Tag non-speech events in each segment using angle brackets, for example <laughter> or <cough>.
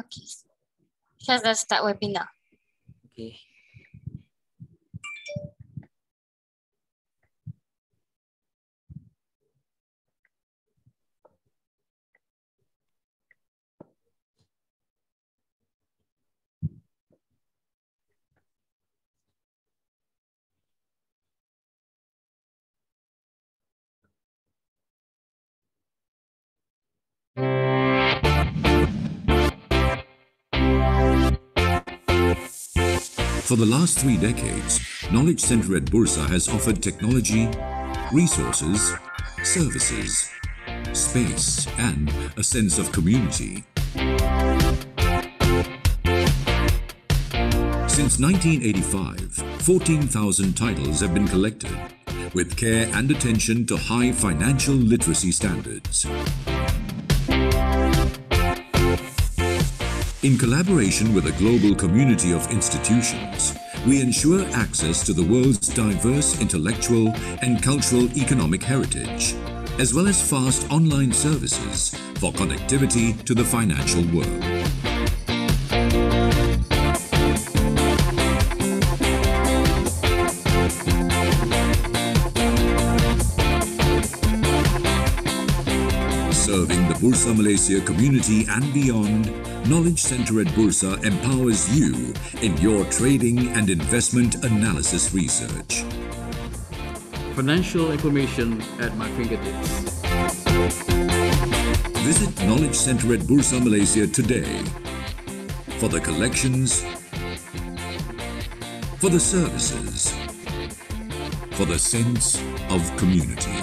Okay. So let's start webinar. Okay. For the last three decades, Knowledge Center at Bursa has offered technology, resources, services, space, and a sense of community. Since 1985, 14,000 titles have been collected with care and attention to high financial literacy standards. In collaboration with a global community of institutions, we ensure access to the world's diverse intellectual and cultural economic heritage, as well as fast online services for connectivity to the financial world. Bursa Malaysia community and beyond, Knowledge Center at Bursa empowers you in your trading and investment analysis research. Financial information at my fingertips. Visit Knowledge Center at Bursa Malaysia today for the collections, for the services, for the sense of community.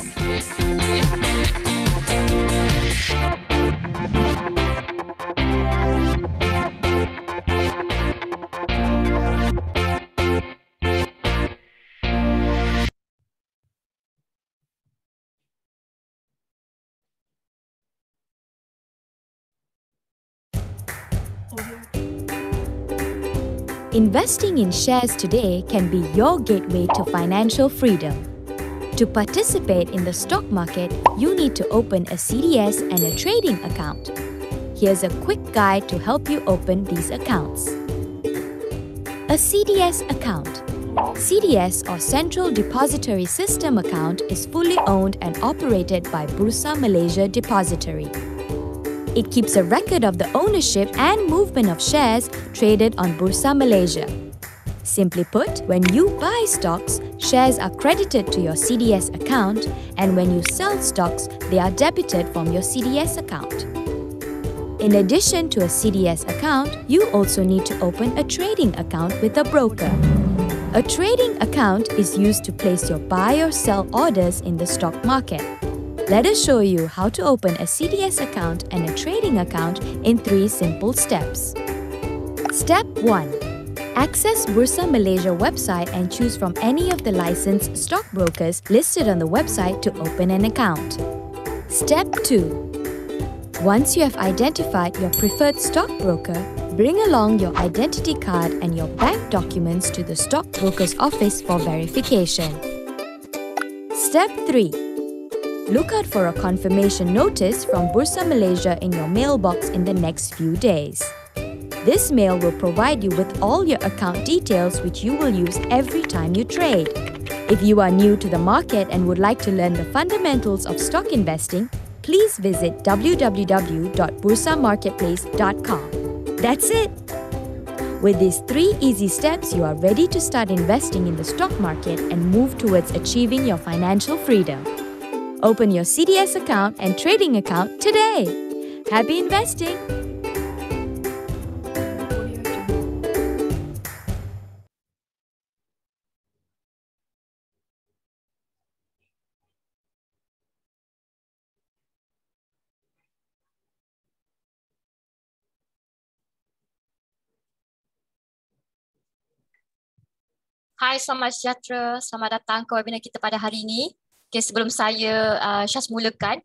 Investing in shares today can be your gateway to financial freedom. To participate in the stock market, you need to open a CDS and a trading account. Here's a quick guide to help you open these accounts. A CDS account CDS or Central Depository System account is fully owned and operated by Bursa Malaysia Depository. It keeps a record of the ownership and movement of shares traded on Bursa Malaysia. Simply put, when you buy stocks, shares are credited to your CDS account and when you sell stocks, they are debited from your CDS account. In addition to a CDS account, you also need to open a trading account with a broker. A trading account is used to place your buy or sell orders in the stock market. Let us show you how to open a CDS account and a trading account in three simple steps. Step 1 Access Bursa Malaysia website and choose from any of the licensed stockbrokers listed on the website to open an account. Step 2. Once you have identified your preferred stockbroker, bring along your identity card and your bank documents to the stockbroker's office for verification. Step 3. Look out for a confirmation notice from Bursa Malaysia in your mailbox in the next few days. This mail will provide you with all your account details which you will use every time you trade. If you are new to the market and would like to learn the fundamentals of stock investing, please visit www.bursamarketplace.com. That's it! With these three easy steps, you are ready to start investing in the stock market and move towards achieving your financial freedom. Open your CDS account and trading account today. Happy investing! Hai, selamat sejahtera. Selamat datang ke webinar kita pada hari ini. Okay, sebelum saya uh, Syaz mulakan,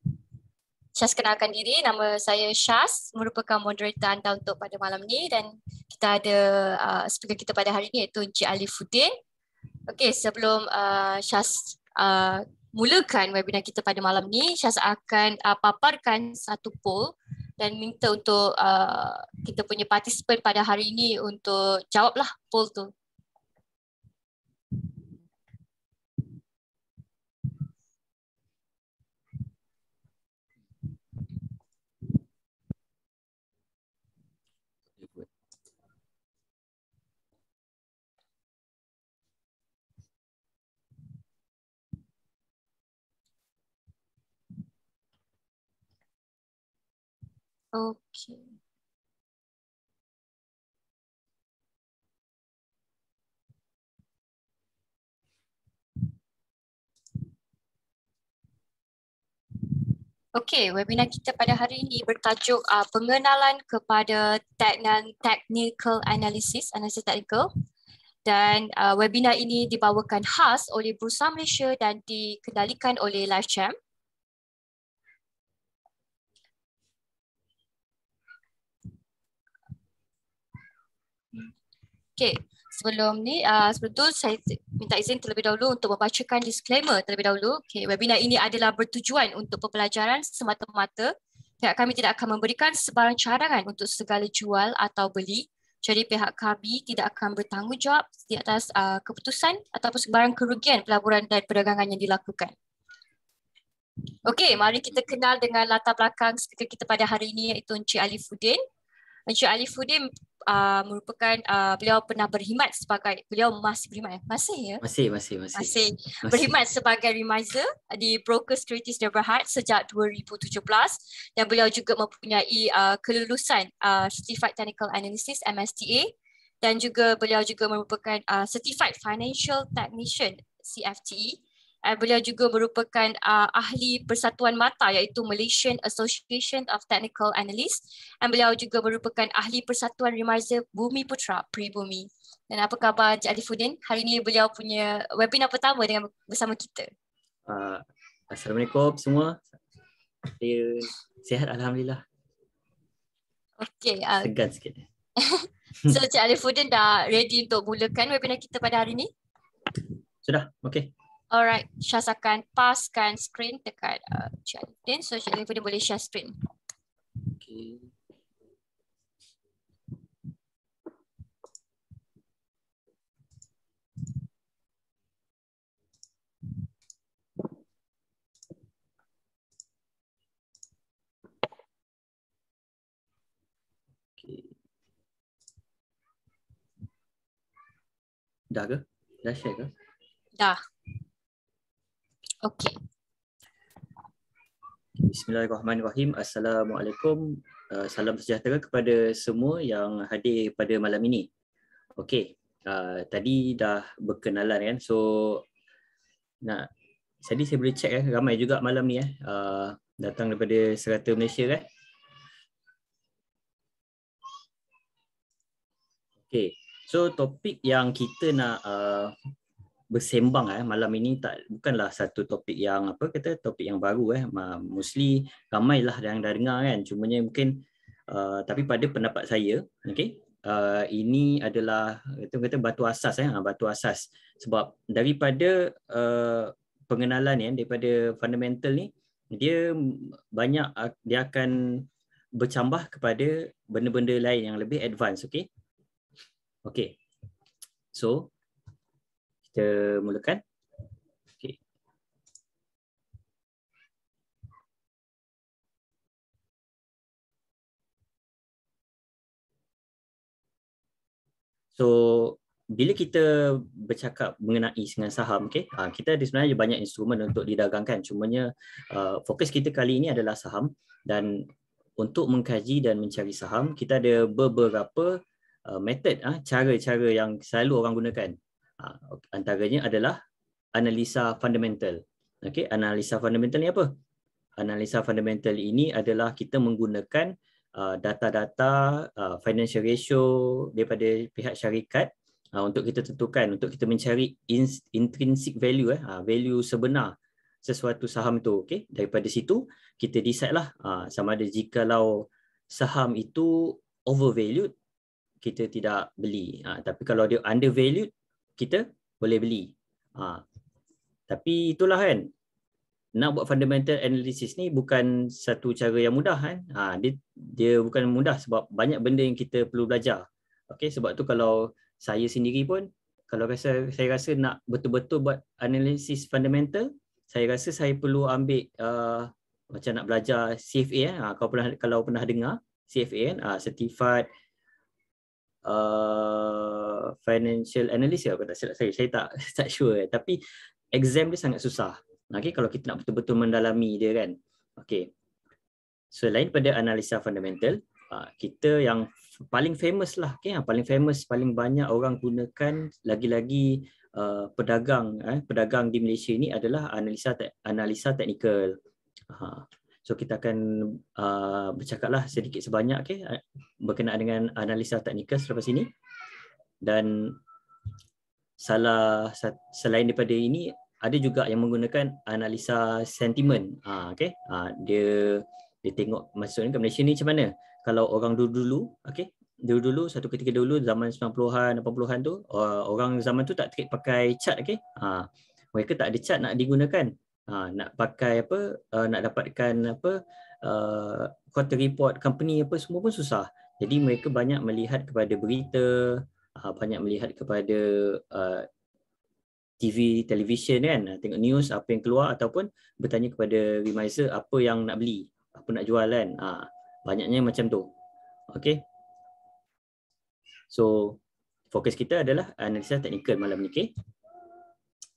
Syaz kenalkan diri. Nama saya Syaz, merupakan moderator anda untuk pada malam ini dan kita ada uh, speaker kita pada hari ini iaitu Encik Ali Fudin. Okay, sebelum uh, Syaz uh, mulakan webinar kita pada malam ini, Syaz akan uh, paparkan satu poll dan minta untuk uh, kita punya participant pada hari ini untuk jawablah poll tu. Okay. Okey, webinar kita pada hari ini bertajuk uh, pengenalan kepada teknan technical analysis, analisis technical. Dan uh, webinar ini dibawakan khas oleh Bursa Malaysia dan dikendalikan oleh LiveChamp. Okay, sebelum ni, uh, sebelum tu saya minta izin terlebih dahulu untuk membacakan disclaimer terlebih dahulu. Okay, webinar ini adalah bertujuan untuk pembelajaran semata-mata. Pihak kami tidak akan memberikan sebarang carangan untuk segala jual atau beli. Jadi pihak kami tidak akan bertanggungjawab di atas uh, keputusan ataupun sebarang kerugian pelaburan dan perdagangan yang dilakukan. Okey, mari kita kenal dengan latar belakang speaker kita pada hari ini iaitu Encik Ali Fudin. Encik Ali Fudin uh, merupakan uh, beliau pernah berkhidmat sebagai beliau masih berkhidmat ya? masih ya masih masih masih masih, masih. berkhidmat sebagai remiser di broker securities dan berhad sejak 2017 dan beliau juga mempunyai uh, kelulusan uh, certified technical analysis MSTA dan juga beliau juga merupakan uh, certified financial technician CFTE uh, beliau juga merupakan uh, ahli persatuan mata iaitu Malaysian Association of Technical Analysts dan beliau juga merupakan ahli persatuan remaja Bumi Putra Pribumi. Dan apa khabar Cik Alifuddin? Hari ini beliau punya webinar pertama dengan bersama kita. Uh, Assalamualaikum semua. Saya sihat Alhamdulillah. Okay. Uh, ah. Segan sikit. <laughs> so Cik Alifuddin dah ready untuk mulakan webinar kita pada hari ini? Sudah, okay. Alright, akan paskan screen dekat uh, Cik Alifin. So Cik Alifin boleh share screen. Okay. Dah ke? Dah share ke? Dah. Okay. Bismillahirrahmanirrahim. Assalamualaikum. Uh, salam sejahtera kepada semua yang hadir pada malam ini. Okay. Uh, tadi dah berkenalan kan. So, nak tadi saya boleh cek eh. Ramai juga malam ni eh. Uh, datang daripada serata Malaysia kan. Okay. So topik yang kita nak uh, bersembang eh malam ini tak bukanlah satu topik yang apa kata topik yang baru eh mostly ramailah yang dah dengar kan cumanya mungkin uh, tapi pada pendapat saya okey Uh, ini adalah kata kata batu asas eh ha, batu asas sebab daripada uh, pengenalan ni eh, daripada fundamental ni dia banyak dia akan bercambah kepada benda-benda lain yang lebih advance okey okey so kita mulakan. So bila kita bercakap mengenai dengan saham, okay, ha, kita ada sebenarnya banyak instrumen untuk didagangkan. Cumanya uh, fokus kita kali ini adalah saham dan untuk mengkaji dan mencari saham, kita ada beberapa uh, method, uh, cara-cara yang selalu orang gunakan. Ha, antaranya adalah analisa fundamental. Okey, analisa fundamental ni apa? Analisa fundamental ini adalah kita menggunakan uh, data-data uh, financial ratio daripada pihak syarikat uh, untuk kita tentukan untuk kita mencari in- intrinsic value eh, uh, value sebenar sesuatu saham itu. Okey, daripada situ kita decide lah uh, sama ada jika jikalau saham itu overvalued kita tidak beli. Uh, tapi kalau dia undervalued kita boleh beli. Ha. Tapi itulah kan, nak buat fundamental analysis ni bukan satu cara yang mudah kan. Ha. Dia, dia bukan mudah sebab banyak benda yang kita perlu belajar. Okay, sebab tu kalau saya sendiri pun, kalau rasa, saya rasa nak betul-betul buat analysis fundamental, saya rasa saya perlu ambil uh, macam nak belajar CFA kan. Eh. Ha. Kalau, pernah, kalau pernah dengar CFA kan, ha, uh, certified financial analyst ya, tak saya, saya tak, <laughs> tak sure eh. tapi exam dia sangat susah okay, kalau kita nak betul-betul mendalami dia kan okay. so lain pada analisa fundamental uh, kita yang paling famous lah okay, yang paling famous paling banyak orang gunakan lagi-lagi uh, pedagang eh, pedagang di Malaysia ini adalah analisa te- analisa technical uh, So kita akan uh, ah, bercakaplah sedikit sebanyak okay, berkenaan dengan analisa teknikal selepas ini dan salah selain daripada ini ada juga yang menggunakan analisa sentimen ah okey ah dia dia tengok maksudnya kat Malaysia ni macam mana kalau orang dulu-dulu okay? dulu-dulu satu ketika dulu zaman 90-an 80-an tu orang zaman tu tak trade pakai chart okay? ah ha, mereka tak ada chart nak digunakan ah nak pakai apa uh, nak dapatkan apa uh, e, quarter report company apa semua pun susah jadi mereka banyak melihat kepada berita uh, banyak melihat kepada uh, TV, televisyen, kan, uh, tengok news apa yang keluar ataupun bertanya kepada remiser apa yang nak beli, apa nak jual kan. Uh, banyaknya macam tu. Okay. So, fokus kita adalah analisa teknikal malam ni. Okay.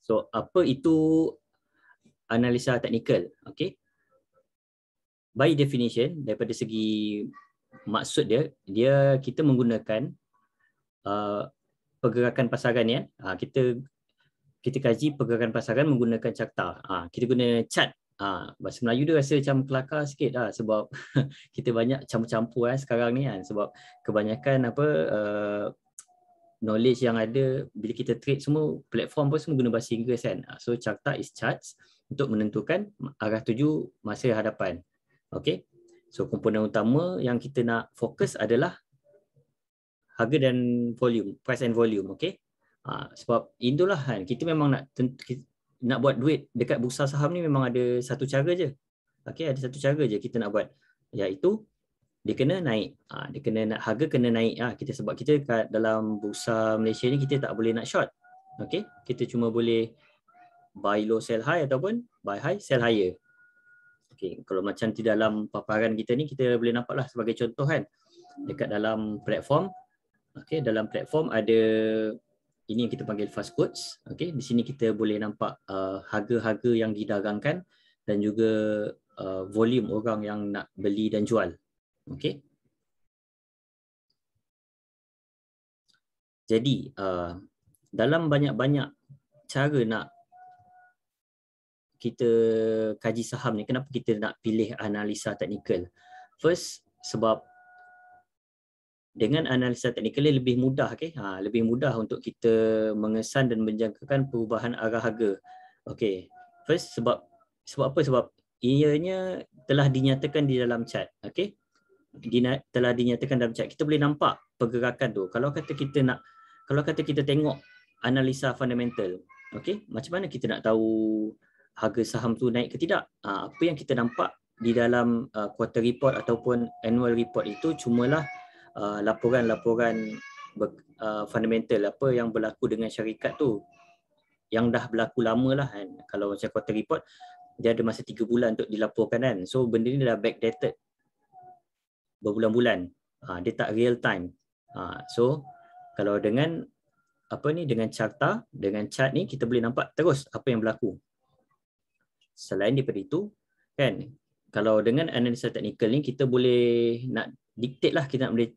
So, apa itu analisa teknikal? Okay. By definition, daripada segi maksud dia, dia kita menggunakan Uh, pergerakan pasaran ya. Uh, kita kita kaji pergerakan pasaran menggunakan carta. Uh, kita guna chart. Uh, ah, bahasa Melayu dia rasa macam kelakar sikit lah sebab <laughs> kita banyak campur-campur eh, sekarang ni kan sebab kebanyakan apa uh, knowledge yang ada bila kita trade semua platform pun semua guna bahasa Inggeris kan so carta is charts untuk menentukan arah tuju masa hadapan Okay. so komponen utama yang kita nak fokus adalah harga dan volume price and volume okey ha, sebab itulah kan kita memang nak kita, nak buat duit dekat bursa saham ni memang ada satu cara je okey ada satu cara je kita nak buat iaitu dia kena naik ha, dia kena nak harga kena naik ha, kita sebab kita kat dalam bursa Malaysia ni kita tak boleh nak short okey kita cuma boleh buy low sell high ataupun buy high sell higher okey kalau macam di dalam paparan kita ni kita boleh nampak lah sebagai contoh kan dekat dalam platform okey dalam platform ada ini yang kita panggil fast quotes okey di sini kita boleh nampak uh, harga-harga yang didagangkan dan juga uh, volume orang yang nak beli dan jual okey jadi uh, dalam banyak-banyak cara nak kita kaji saham ni kenapa kita nak pilih analisa teknikal first sebab dengan analisa teknikal lebih mudah okey ha lebih mudah untuk kita mengesan dan menjangkakan perubahan arah harga okey first sebab sebab apa sebab ianya telah dinyatakan di dalam chat, okey Dina, telah dinyatakan dalam chat kita boleh nampak pergerakan tu kalau kata kita nak kalau kata kita tengok analisa fundamental okey macam mana kita nak tahu harga saham tu naik ke tidak ha, apa yang kita nampak di dalam uh, quarter report ataupun annual report itu cumalah Uh, laporan-laporan ber, uh, fundamental apa yang berlaku dengan syarikat tu yang dah berlaku lama lah kan kalau macam quarter report dia ada masa 3 bulan untuk dilaporkan kan so benda ni dah backdated berbulan-bulan uh, dia tak real time uh, so kalau dengan apa ni dengan carta dengan chart ni kita boleh nampak terus apa yang berlaku selain daripada itu kan kalau dengan analisa teknikal ni kita boleh nak dictate lah kita nak boleh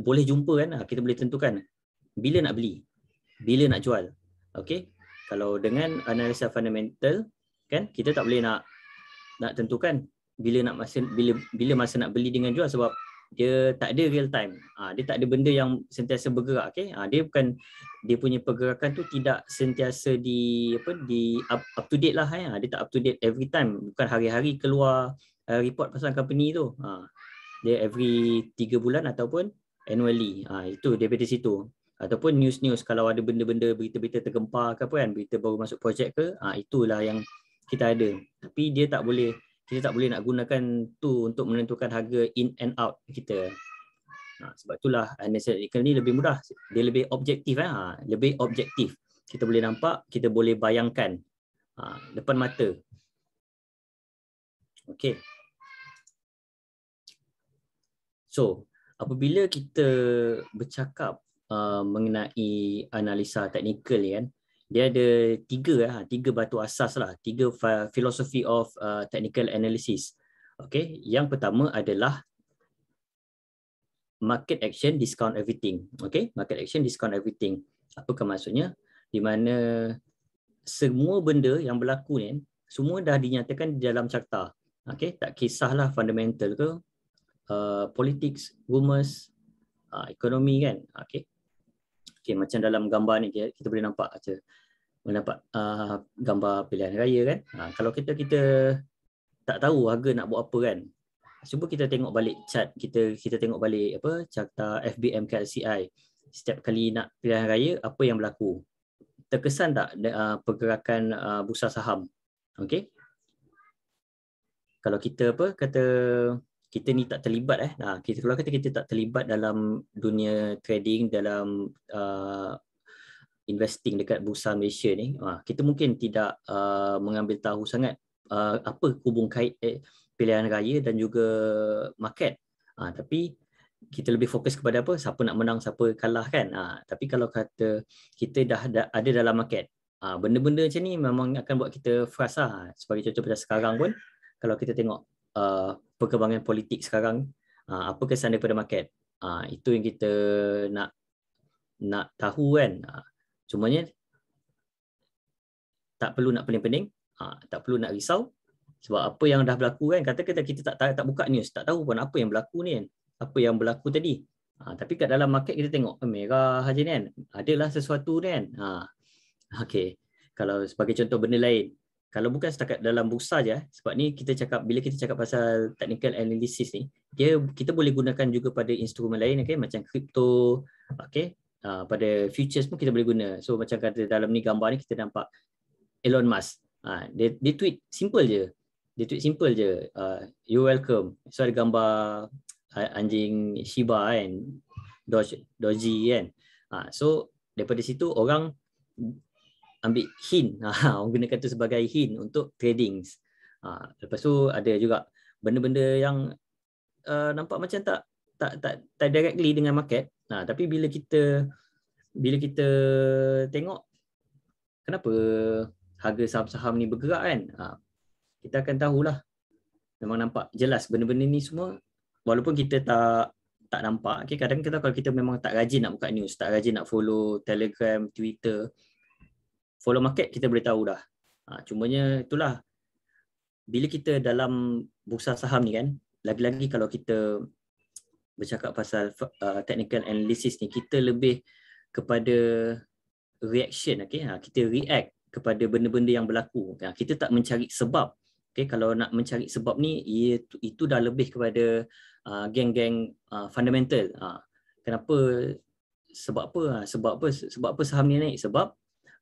boleh jumpa kan ah, kita boleh tentukan bila nak beli bila nak jual okey kalau dengan analisa fundamental kan kita tak boleh nak nak tentukan bila nak masa bila bila masa nak beli dengan jual sebab dia tak ada real time ha, dia tak ada benda yang sentiasa bergerak okey ha, dia bukan dia punya pergerakan tu tidak sentiasa di apa di up, up to date lah kan ha, dia tak up to date every time bukan hari-hari keluar uh, report pasal company tu ha, dia every 3 bulan ataupun annually. Ha, itu daripada situ. Ataupun news-news kalau ada benda-benda berita-berita tergempar ke apa kan, berita baru masuk projek ke, ha, itulah yang kita ada. Tapi dia tak boleh, kita tak boleh nak gunakan tu untuk menentukan harga in and out kita. Ha, sebab itulah analytical ni lebih mudah. Dia lebih objektif. Ha, lebih objektif. Kita boleh nampak, kita boleh bayangkan ha, depan mata. Okay. So, apabila kita bercakap uh, mengenai analisa teknikal kan dia ada tiga ya tiga batu asas lah tiga filosofi of uh, technical analysis okay yang pertama adalah market action discount everything okay market action discount everything apa maksudnya di mana semua benda yang berlaku ni semua dah dinyatakan di dalam carta okay tak kisahlah fundamental ke uh, politics, rumours, uh, ekonomi kan. Okay. okay, macam dalam gambar ni kita boleh nampak macam boleh nampak uh, gambar pilihan raya kan. Uh, kalau kita kita tak tahu harga nak buat apa kan. Cuba kita tengok balik chart kita kita tengok balik apa carta FBM KLCI setiap kali nak pilihan raya apa yang berlaku. Terkesan tak uh, pergerakan uh, bursa saham? Okey. Kalau kita apa kata kita ni tak terlibat eh. Nah, kita kalau kata kita tak terlibat dalam dunia trading dalam uh, investing dekat bursa Malaysia ni, uh, kita mungkin tidak uh, mengambil tahu sangat uh, apa hubung kait eh, pilihan raya dan juga market. Uh, tapi kita lebih fokus kepada apa? Siapa nak menang, siapa kalah kan? Uh, tapi kalau kata kita dah ada dalam market, uh, benda-benda macam ni memang akan buat kita frasa. Lah. Sebagai contoh pada sekarang pun, kalau kita tengok uh, perkembangan politik sekarang uh, apa kesan daripada market uh, itu yang kita nak nak tahu kan uh, ah, ni tak perlu nak pening-pening uh, tak perlu nak risau sebab apa yang dah berlaku kan kata kita kita tak tak buka news tak tahu pun apa yang berlaku ni kan apa yang berlaku tadi Ha, tapi kat dalam market kita tengok eh, merah saja ni kan. Adalah sesuatu ni kan. Ha. <laughs> Okay. Kalau sebagai contoh benda lain kalau bukan setakat dalam bursa je eh, sebab ni kita cakap bila kita cakap pasal technical analysis ni dia kita boleh gunakan juga pada instrumen lain okey macam crypto okey uh, ah, pada futures pun kita boleh guna so macam kata dalam ni gambar ni kita nampak Elon Musk uh, dia dia tweet simple je dia tweet simple je uh, ah, you welcome so ada gambar anjing Shiba kan Doge Doji kan uh, so daripada situ orang ambil hin <laughs> ah, orang gunakan tu sebagai hin untuk trading ah, lepas tu ada juga benda-benda yang uh, nampak macam tak tak tak tak directly dengan market nah tapi bila kita bila kita tengok kenapa harga saham-saham ni bergerak kan uh, kita akan tahulah memang nampak jelas benda-benda ni semua walaupun kita tak tak nampak okay, kadang kita kalau kita memang tak rajin nak buka news tak rajin nak follow Telegram Twitter follow market kita boleh tahu dah. Ha, cumanya itulah bila kita dalam bursa saham ni kan, lagi-lagi kalau kita bercakap pasal uh, technical analysis ni, kita lebih kepada reaction okay? Ha, kita react kepada benda-benda yang berlaku. Ha, kita tak mencari sebab. Okay, kalau nak mencari sebab ni ia, itu dah lebih kepada uh, geng-geng uh, fundamental. Ha, kenapa sebab apa? Ha, sebab apa? Sebab apa saham ni naik? Sebab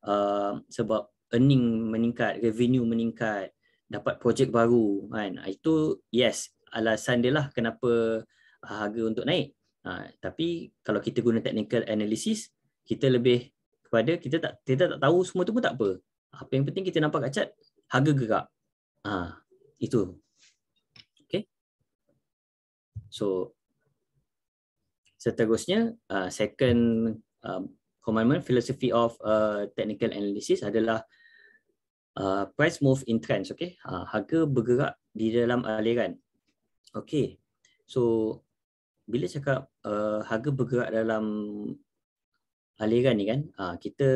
uh, sebab earning meningkat, revenue meningkat, dapat projek baru kan. Ah, itu yes, alasan dia lah kenapa ah, harga untuk naik. Uh, tapi kalau kita guna technical analysis, kita lebih kepada kita tak kita tak tahu semua tu pun tak apa. Apa yang penting kita nampak kat chart harga gerak. Ha, uh, itu. Okay. So seterusnya uh, second uh, commandment philosophy of uh, technical analysis adalah uh, price move in trends okay uh, harga bergerak di dalam aliran okay so bila cakap uh, harga bergerak dalam aliran ni kan uh, kita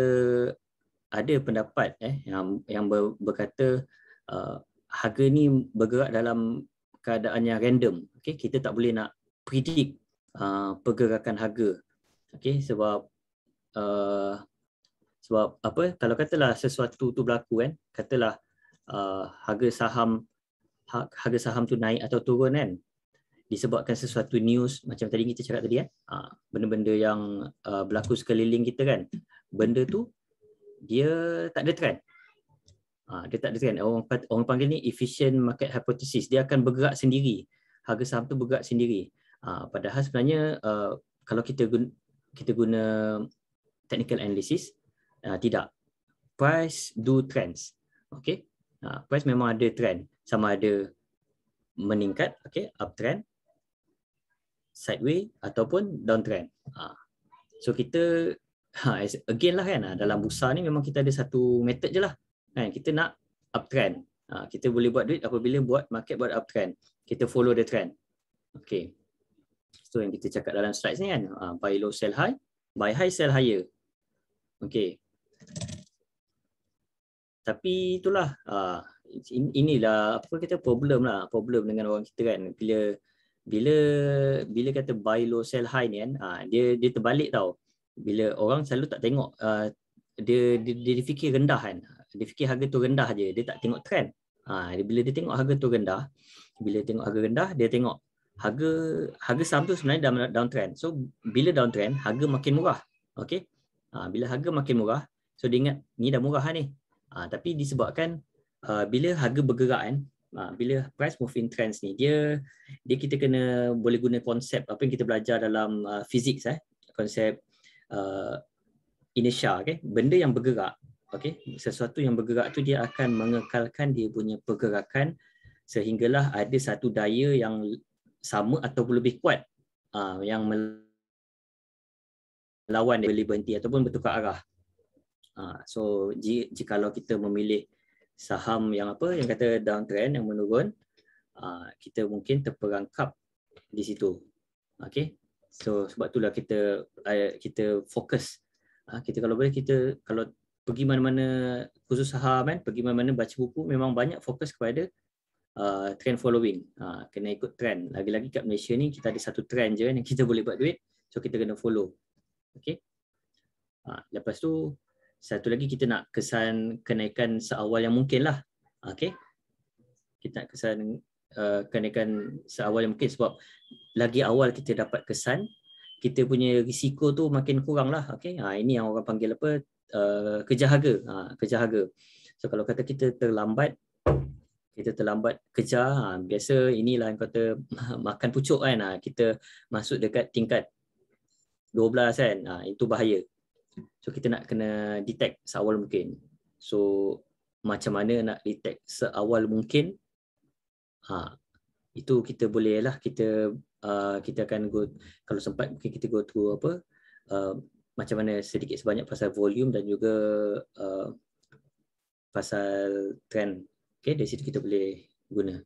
ada pendapat eh yang yang ber, berkata uh, harga ni bergerak dalam keadaan yang random okay kita tak boleh nak predict uh, pergerakan harga okay sebab uh, sebab apa kalau katalah sesuatu tu berlaku kan katalah uh, harga saham ha, harga saham tu naik atau turun kan disebabkan sesuatu news macam tadi kita cakap tadi kan uh, benda-benda yang uh, berlaku sekeliling kita kan benda tu dia tak ada trend uh, dia tak ada trend orang orang panggil ni efficient market hypothesis dia akan bergerak sendiri harga saham tu bergerak sendiri uh, padahal sebenarnya uh, kalau kita guna, kita guna technical analysis. Uh, tidak. Price do trends. Okay. Uh, price memang ada trend. Sama ada meningkat, okay, uptrend, sideway ataupun downtrend. Uh. Ah. So kita, uh, again lah kan, uh, dalam busa ni memang kita ada satu method je lah. Kan? Kita nak uptrend. Uh, ah, kita boleh buat duit apabila buat market buat uptrend. Kita follow the trend. Okay. So yang kita cakap dalam slides ni kan, uh, buy low, sell high. Buy high, sell higher. Okey. Tapi itulah uh, inilah apa kita problem lah problem dengan orang kita kan bila bila bila kata buy low sell high ni kan uh, dia dia terbalik tau bila orang selalu tak tengok uh, dia, dia dia fikir rendah kan dia fikir harga tu rendah aje dia tak tengok trend uh, dia, bila dia tengok harga tu rendah bila dia tengok harga rendah dia tengok harga harga saham tu sebenarnya dah downtrend so bila downtrend harga makin murah okey Ha, bila harga makin murah, so dia ingat ni dah murah lah ni. Ha, tapi disebabkan uh, bila harga bergerak kan, ha, bila price moving trends ni, dia dia kita kena boleh guna konsep apa yang kita belajar dalam uh, fizik eh, konsep uh, inertia okay? benda yang bergerak okay? sesuatu yang bergerak tu dia akan mengekalkan dia punya pergerakan sehinggalah ada satu daya yang sama atau lebih kuat uh, yang mel- lawan dia boleh berhenti ataupun bertukar arah. Ha, so jika kalau kita memilih saham yang apa yang kata downtrend yang menurun, ha, kita mungkin terperangkap di situ. Okay. So sebab itulah kita eh, kita fokus. Ha, kita kalau boleh kita kalau pergi mana-mana khusus saham kan, pergi mana-mana baca buku memang banyak fokus kepada Uh, trend following uh, kena ikut trend lagi-lagi kat Malaysia ni kita ada satu trend je kan, yang kita boleh buat duit so kita kena follow Okey. Ha, lepas tu satu lagi kita nak kesan kenaikan seawal yang mungkin lah. Okey. Kita nak kesan uh, kenaikan seawal yang mungkin sebab lagi awal kita dapat kesan kita punya risiko tu makin kurang lah. Okay? Ha, ini yang orang panggil apa? Uh, kerja harga. Ha, kerja harga. So kalau kata kita terlambat, kita terlambat kejar, ha, biasa inilah yang kata <laughs> makan pucuk kan. Ha, kita masuk dekat tingkat 12 kan ha, itu bahaya so kita nak kena detect seawal mungkin so macam mana nak detect seawal mungkin ha, itu kita boleh lah kita uh, kita akan go kalau sempat mungkin kita go through apa uh, macam mana sedikit sebanyak pasal volume dan juga uh, pasal trend okay dari situ kita boleh guna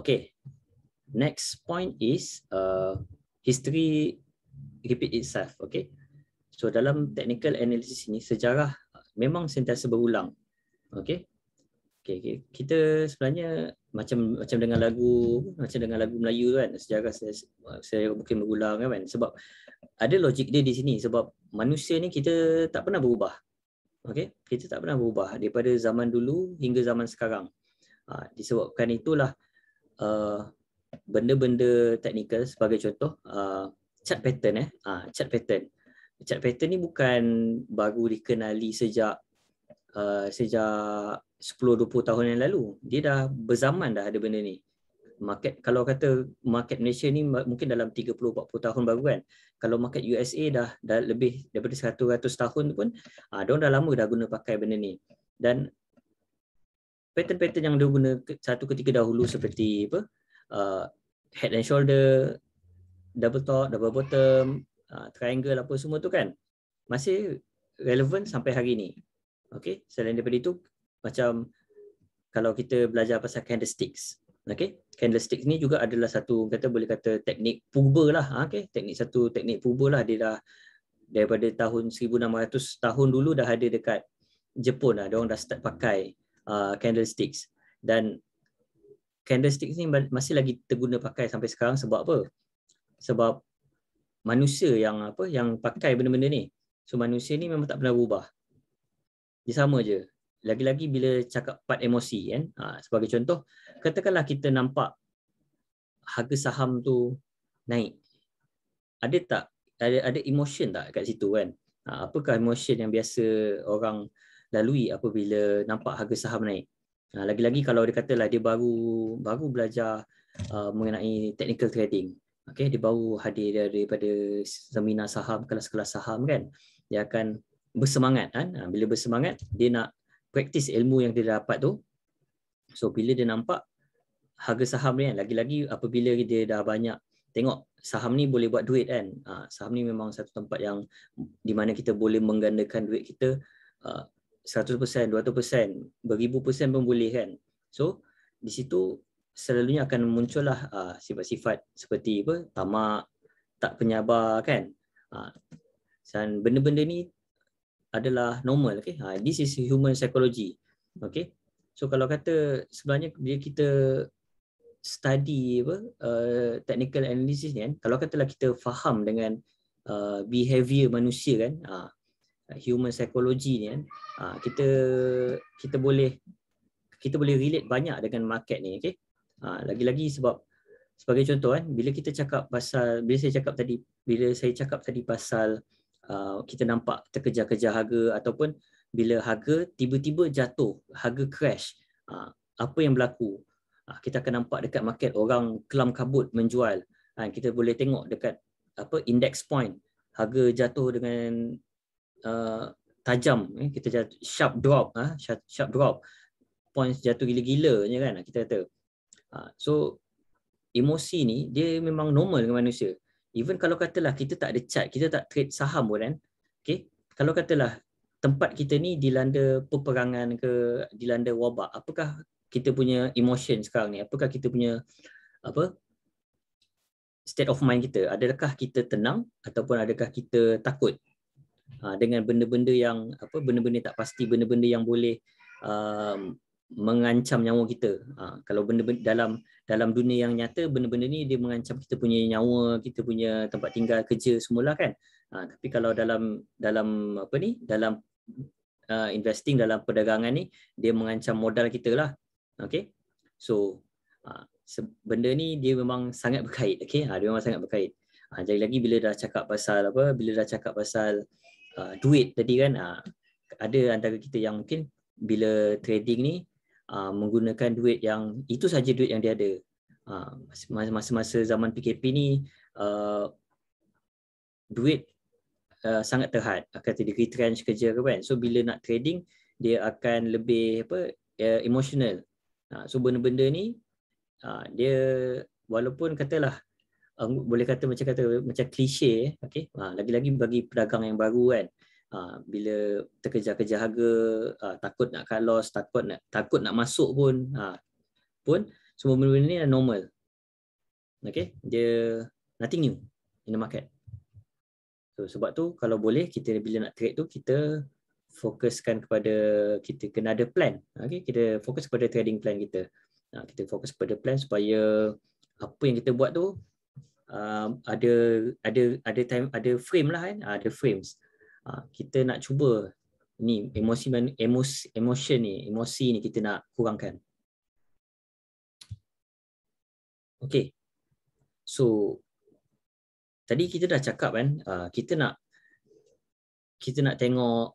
okay next point is uh, history repeat itself okay so dalam technical analysis ini sejarah ah, memang sentiasa berulang okay okay kita sebenarnya macam macam dengan lagu macam dengan lagu Melayu kan sejarah saya, ah, saya mungkin berulang kan, kan? sebab ada logik dia di sini sebab manusia ni kita tak pernah berubah okay kita tak pernah berubah daripada zaman dulu hingga zaman sekarang ah, disebabkan itulah uh, benda-benda teknikal sebagai contoh uh, chart pattern eh uh, ah, chart pattern chart pattern ni bukan baru dikenali sejak uh, sejak 10 20 tahun yang lalu dia dah berzaman dah ada benda ni market kalau kata market Malaysia ni mungkin dalam 30 40 tahun baru kan kalau market USA dah dah lebih daripada 100 tahun pun ah uh, dia dah lama dah guna pakai benda ni dan pattern-pattern yang dia guna satu ketika dahulu seperti apa uh, head and shoulder, double top, double bottom, uh, triangle apa semua tu kan masih relevan sampai hari ni. Okay, selain daripada itu macam kalau kita belajar pasal candlesticks. Okay, candlesticks ni juga adalah satu kata boleh kata teknik purba lah. Ha, okay, teknik satu teknik purba lah dia dah daripada tahun 1600 tahun dulu dah ada dekat Jepun lah. Diorang dah start pakai uh, candlesticks. Dan candlestick ni masih lagi terguna pakai sampai sekarang sebab apa? Sebab manusia yang apa yang pakai benda-benda ni. So manusia ni memang tak pernah berubah. Dia sama je. Lagi-lagi bila cakap part emosi kan. Ha, sebagai contoh, katakanlah kita nampak harga saham tu naik. Ada tak ada ada emotion tak kat situ kan? Ha, apakah emotion yang biasa orang lalui apabila nampak harga saham naik? Ah, lagi-lagi kalau dia katalah dia baru baru belajar uh, mengenai technical trading. Okey, dia baru hadir daripada seminar saham kelas-kelas saham kan. Dia akan bersemangat kan. Ah, bila bersemangat, dia nak praktis ilmu yang dia dapat tu. So bila dia nampak harga saham ni kan, lagi-lagi apabila dia dah banyak tengok saham ni boleh buat duit kan. saham ni memang satu tempat yang di mana kita boleh menggandakan duit kita 100%, 200%, beribu persen pun boleh kan. So, di situ selalunya akan muncullah uh, sifat-sifat seperti apa? Tamak, tak penyabar kan. Uh, dan benda-benda ni adalah normal. Okay? Uh, ah, this is human psychology. Okay? So, kalau kata sebenarnya bila kita study apa, uh, technical analysis ni kan, kalau katalah kita faham dengan uh, behavior manusia kan, uh, human psychology ni kan uh, kita kita boleh kita boleh relate banyak dengan market ni okey uh, ah, lagi-lagi sebab sebagai contoh kan bila kita cakap pasal bila saya cakap tadi bila saya cakap tadi pasal uh, kita nampak terkejar-kejar harga ataupun bila harga tiba-tiba jatuh harga crash uh, apa yang berlaku uh, kita akan nampak dekat market orang kelam kabut menjual uh, kita boleh tengok dekat apa index point harga jatuh dengan Uh, tajam eh? kita jatuh, sharp drop ah ha? sharp, sharp drop points jatuh gila-gila je kan kita kata ha, so emosi ni dia memang normal dengan manusia even kalau katalah kita tak ada chart kita tak trade saham pun kan okey kalau katalah tempat kita ni dilanda peperangan ke dilanda wabak apakah kita punya emotion sekarang ni apakah kita punya apa state of mind kita adakah kita tenang ataupun adakah kita takut Ah, dengan benda-benda yang apa benda-benda tak pasti benda-benda yang boleh uh, mengancam nyawa kita uh, kalau benda dalam dalam dunia yang nyata benda-benda ni dia mengancam kita punya nyawa kita punya tempat tinggal kerja semula kan uh, tapi kalau dalam dalam apa ni dalam uh, investing dalam perdagangan ni dia mengancam modal kita lah okay so uh, benda ni dia memang sangat berkait okay uh, dia memang sangat berkait uh, jadi lagi bila dah cakap pasal apa bila dah cakap pasal uh, duit tadi kan uh, ada antara kita yang mungkin bila trading ni uh, menggunakan duit yang itu saja duit yang dia ada uh, masa-masa zaman PKP ni uh, duit uh, sangat terhad akan jadi retrench kerja ke kan so bila nak trading dia akan lebih apa uh, emotional uh, so benda-benda ni uh, dia walaupun katalah uh, boleh kata macam kata macam klise okey uh, lagi-lagi bagi pedagang yang baru kan uh, bila terkejar-kejar harga uh, takut nak cut loss, takut nak takut nak masuk pun uh, pun semua benda ni normal okey dia nothing new in the market so sebab tu kalau boleh kita bila nak trade tu kita fokuskan kepada kita kena ada plan okey kita fokus kepada trading plan kita kita fokus kepada plan supaya apa yang kita buat tu um, ada ada ada time ada frame lah kan ah, ada frames uh, kita nak cuba ni emosi emosi emotion ni emosi ni kita nak kurangkan okey so tadi kita dah cakap kan uh, kita nak kita nak tengok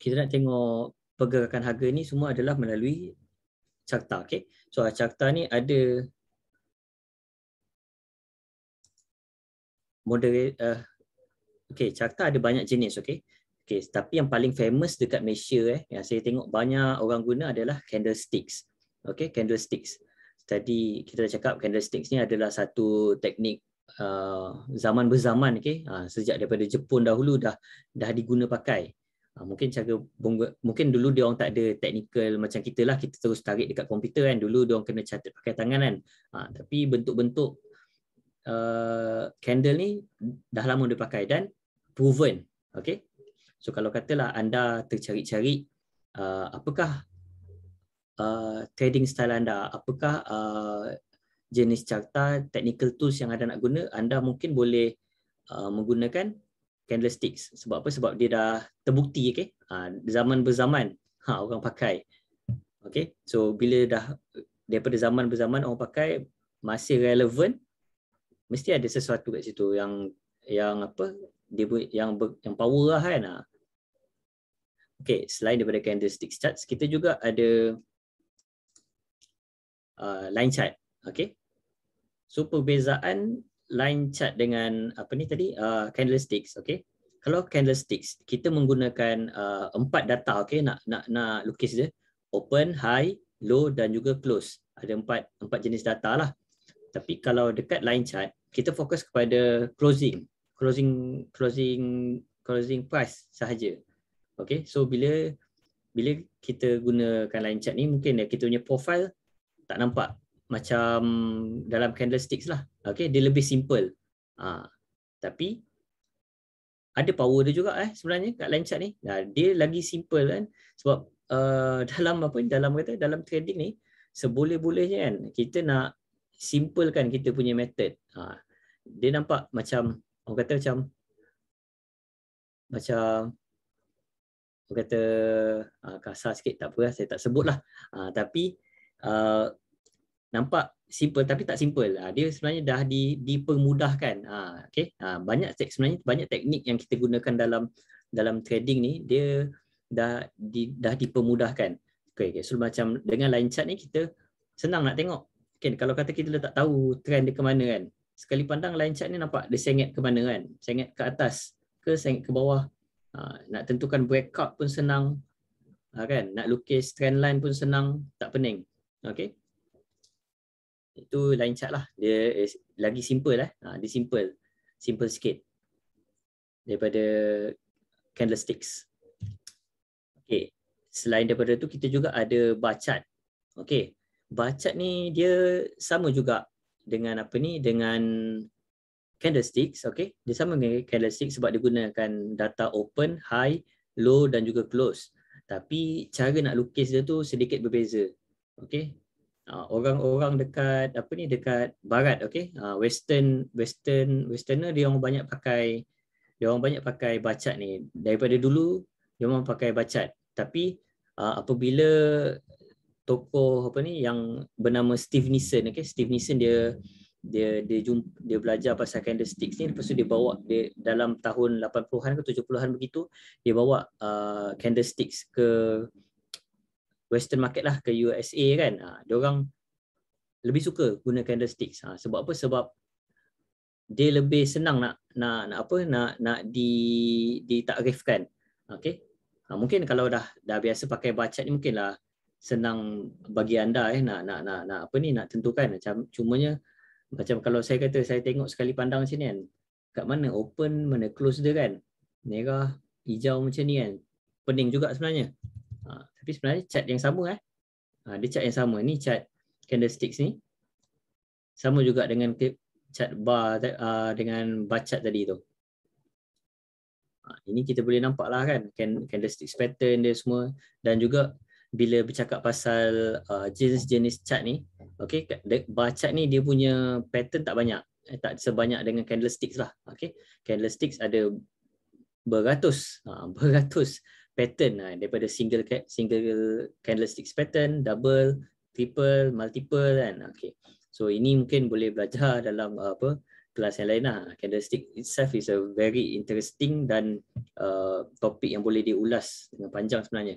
kita nak tengok pergerakan harga ni semua adalah melalui carta okey so carta ni ada moderate uh, okey carta ada banyak jenis okey okey tapi yang paling famous dekat Malaysia eh yang saya tengok banyak orang guna adalah candlesticks okey candlesticks tadi kita dah cakap candlesticks ni adalah satu teknik uh, zaman berzaman okey uh, ah, sejak daripada Jepun dahulu dah dah diguna pakai ah, mungkin cara mungkin dulu dia orang tak ada teknikal macam kita lah kita terus tarik dekat komputer kan dulu dia orang kena catat pakai tangan kan ha, tapi bentuk-bentuk uh, candle ni dah lama dia pakai dan proven. Okay. So kalau katalah anda tercari-cari uh, apakah uh, trading style anda, apakah uh, jenis carta, technical tools yang anda nak guna, anda mungkin boleh uh, menggunakan candlesticks. Sebab apa? Sebab dia dah terbukti okay? uh, zaman berzaman ha, orang pakai. Okay? So bila dah daripada zaman berzaman orang pakai masih relevant mesti ada sesuatu kat situ yang yang apa dia yang ber, yang power lah kan ah. okey selain daripada candlestick charts kita juga ada uh, line chart okey so perbezaan line chart dengan apa ni tadi uh, candlesticks okey kalau candlesticks kita menggunakan uh, empat data okey nak nak nak lukis dia open high low dan juga close ada empat empat jenis data lah tapi kalau dekat line chart kita fokus kepada closing closing closing closing price sahaja okey so bila bila kita gunakan line chart ni mungkin kita punya profile tak nampak macam dalam candlesticks lah okey dia lebih simple ha. tapi ada power dia juga eh sebenarnya kat line chart ni nah, ha, dia lagi simple kan sebab uh, <laughs> dalam apa dalam kata dalam trading ni seboleh-bolehnya kan kita nak simplekan kita punya method. Ha. Dia nampak macam orang kata macam macam orang kata ha, kasar sikit tak apa lah, saya tak sebutlah. Ha, tapi uh, nampak simple tapi tak simple. Ha, dia sebenarnya dah di, dipermudahkan. Ha, okay. ha, banyak tek, sebenarnya banyak teknik yang kita gunakan dalam dalam trading ni dia dah di, dah dipermudahkan. Okay, okay. So macam dengan line chart ni kita senang nak tengok okay, kalau kata kita tak tahu trend dia ke mana kan sekali pandang line chart ni nampak dia sengit ke mana kan sengit ke atas ke sengit ke bawah ha, nak tentukan breakout pun senang ha, kan nak lukis trend line pun senang tak pening okay? itu line chart lah dia eh, lagi simple eh ha, dia simple simple sikit daripada candlesticks Okay, selain daripada tu kita juga ada bar chart okey bacat ni dia sama juga dengan apa ni dengan candlesticks okey dia sama dengan candlestick sebab dia gunakan data open high low dan juga close tapi cara nak lukis dia tu sedikit berbeza okey uh, ah, orang-orang dekat apa ni dekat barat okey uh, ah, western western westerner dia orang banyak pakai dia orang banyak pakai bacat ni daripada dulu dia orang pakai bacat tapi uh, apabila tokoh apa ni yang bernama Steve Nissen okey Steve Nissen dia dia dia jumpa, dia belajar pasal candlestick ni lepas tu dia bawa dia dalam tahun 80-an ke 70-an begitu dia bawa uh, candlesticks ke western market lah ke USA kan ha, dia orang lebih suka guna candlesticks ha, sebab apa sebab dia lebih senang nak nak nak apa nak nak di ditakrifkan okey ha, mungkin kalau dah dah biasa pakai bacat ni mungkinlah senang bagi anda eh nak nak nak, nak apa ni nak tentukan macam cumanya macam kalau saya kata saya tengok sekali pandang macam ni kan kat mana open mana close dia kan merah hijau macam ni kan pening juga sebenarnya ha, tapi sebenarnya chat yang sama eh ha, dia cat yang sama ni chat candlesticks ni sama juga dengan chat bar uh, dengan bacat tadi tu ha, ini kita boleh nampak lah kan candlesticks pattern dia semua dan juga bila bercakap pasal uh, jenis-jenis chart ni okey bar chart ni dia punya pattern tak banyak eh, tak sebanyak dengan candlesticks lah okey candlesticks ada beratus uh, <laughs> beratus pattern uh, daripada single single candlesticks pattern double triple multiple kan okey so ini mungkin boleh belajar <laughs> dalam uh, apa kelas yang lain lah. Candlestick itself is a very interesting dan uh, topik yang boleh diulas dengan panjang sebenarnya.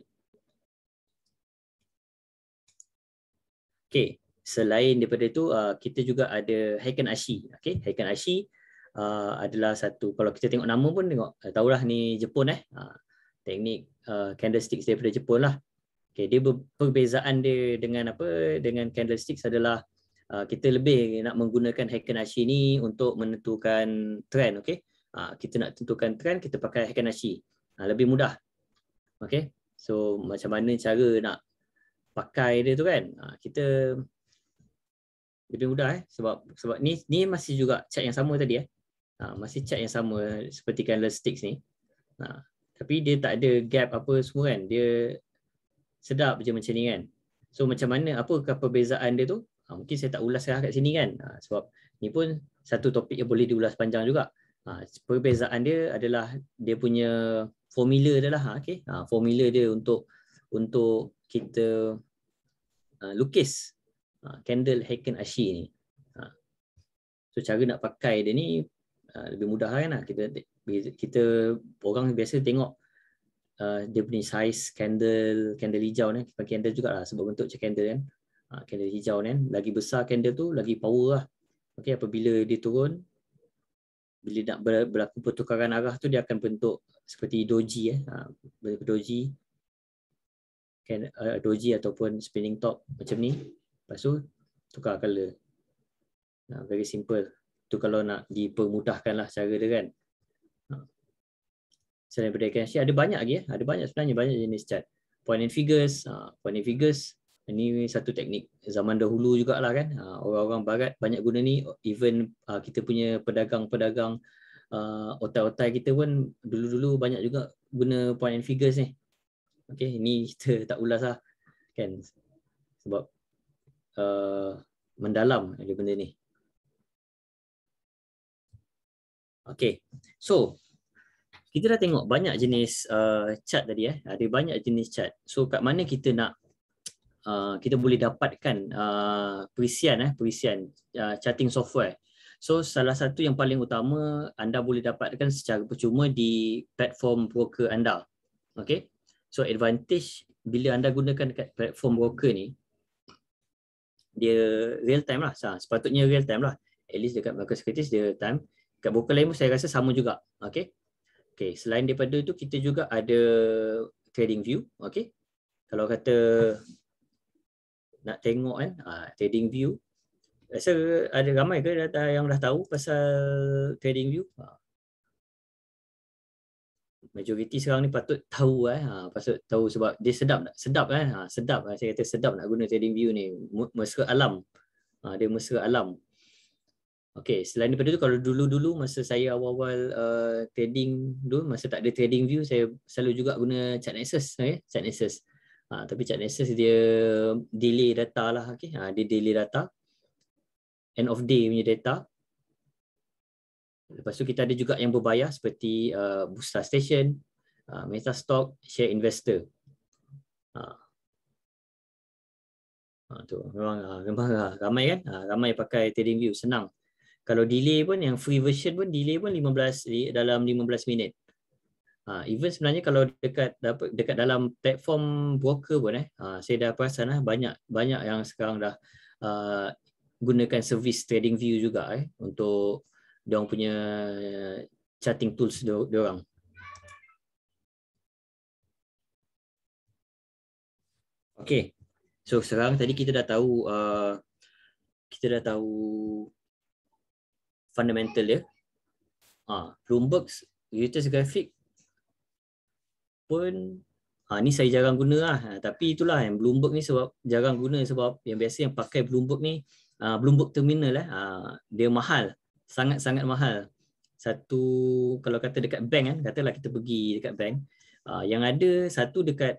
Okey, selain daripada itu uh, kita juga ada Haikan Ashi. Okey, Haikan Ashi uh, adalah satu kalau kita tengok nama pun tengok uh, tahulah ni Jepun eh. Uh, teknik uh, candlestick daripada Jepun lah. Okey, dia ber- perbezaan dia dengan apa dengan candlestick adalah uh, kita lebih nak menggunakan Haikan Ashi ni untuk menentukan trend. Okey, uh, kita nak tentukan trend kita pakai Haikan Ashi. Uh, lebih mudah. Okey, so macam mana cara nak pakai dia tu kan ha, kita lebih mudah eh sebab sebab ni ni masih juga cat yang sama tadi eh ha, masih cat yang sama seperti kan sticks ni ha, tapi dia tak ada gap apa semua kan dia sedap je macam ni kan so macam mana apa perbezaan dia tu ha, mungkin saya tak ulas kat sini kan ha, sebab ni pun satu topik yang boleh diulas panjang juga ha, perbezaan dia adalah dia punya formula dia lah ha, okay? formula dia untuk untuk kita Ah, lukis uh, candle Haken Ashi ni. Uh, so cara nak pakai dia ni uh, lebih mudah lah kan. Lah. Kita, kita orang biasa tengok uh, dia punya size candle, candle hijau ni. Pakai candle jugalah sebab bentuk macam candle kan. Uh, candle hijau ni. Kan. Lagi besar candle tu, lagi power lah. Okay, apabila dia turun, bila nak berlaku pertukaran arah tu, dia akan bentuk seperti doji. Eh. Uh, bentuk doji kan uh, doji ataupun spinning top macam ni lepas tu tukar color nah, very simple tu kalau nak dipermudahkan lah cara dia kan selain daripada kan ada banyak lagi ya. ada banyak sebenarnya banyak jenis cat point and figures uh, point and figures ini satu teknik zaman dahulu juga lah kan ah, orang-orang barat banyak guna ni even uh, kita punya pedagang-pedagang uh, otai-otai kita pun dulu-dulu banyak juga guna point and figures ni Okay, ini kita <laughs> tak ulas lah. Kan? Sebab uh, mendalam ada benda ni. Okay, so kita dah tengok banyak jenis uh, chart tadi eh. Ada banyak jenis chat. So kat mana kita nak uh, kita boleh dapatkan uh, perisian eh, perisian uh, charting software. So salah satu yang paling utama anda boleh dapatkan secara percuma di platform broker anda. Okay, So advantage bila anda gunakan dekat platform broker ni dia real time lah. Sepatutnya real time lah. At least dekat market securities dia real time. Dekat broker lain pun saya rasa sama juga. Okay. Okay. Selain daripada itu kita juga ada trading view. Okay. Kalau kata nak tengok kan uh, trading view. Rasa ada ramai ke yang dah tahu pasal trading view? Uh, majoriti sekarang ni patut tahu eh ha, patut tahu sebab dia sedap tak sedap eh ha, sedap eh. saya kata sedap nak guna trading view ni mesra alam ha, dia mesra alam Okay, selain daripada tu kalau dulu-dulu masa saya awal-awal uh, trading dulu masa tak ada trading view saya selalu juga guna chart nexus okay? Eh, chart nexus ha, tapi chart nexus dia delay data lah okay? ha, dia delay data end of day punya data Lepas tu kita ada juga yang berbayar seperti uh, Booster Station, uh, MetaStock, Share Investor. Uh. Uh, tu memang uh, memang uh, ramai kan? Uh, ramai pakai trading view senang. Kalau delay pun yang free version pun delay pun 15 dalam 15 minit. Uh, even sebenarnya kalau dekat dapat dekat dalam platform broker pun eh uh, saya dah perasan uh, banyak banyak yang sekarang dah uh, gunakan servis trading view juga eh untuk dia orang punya chatting tools dia orang. Okay. So sekarang tadi kita dah tahu uh, kita dah tahu fundamental dia. Ah, uh, Bloomberg's Reuters graphic pun ha, ni saya jarang guna lah. Ah, tapi itulah yang Bloomberg ni sebab jarang guna sebab yang biasa yang pakai Bloomberg ni uh, Bloomberg terminal lah. Uh, dia mahal sangat-sangat mahal. Satu kalau kata dekat bank kan, katalah kita pergi dekat bank, uh, yang ada satu dekat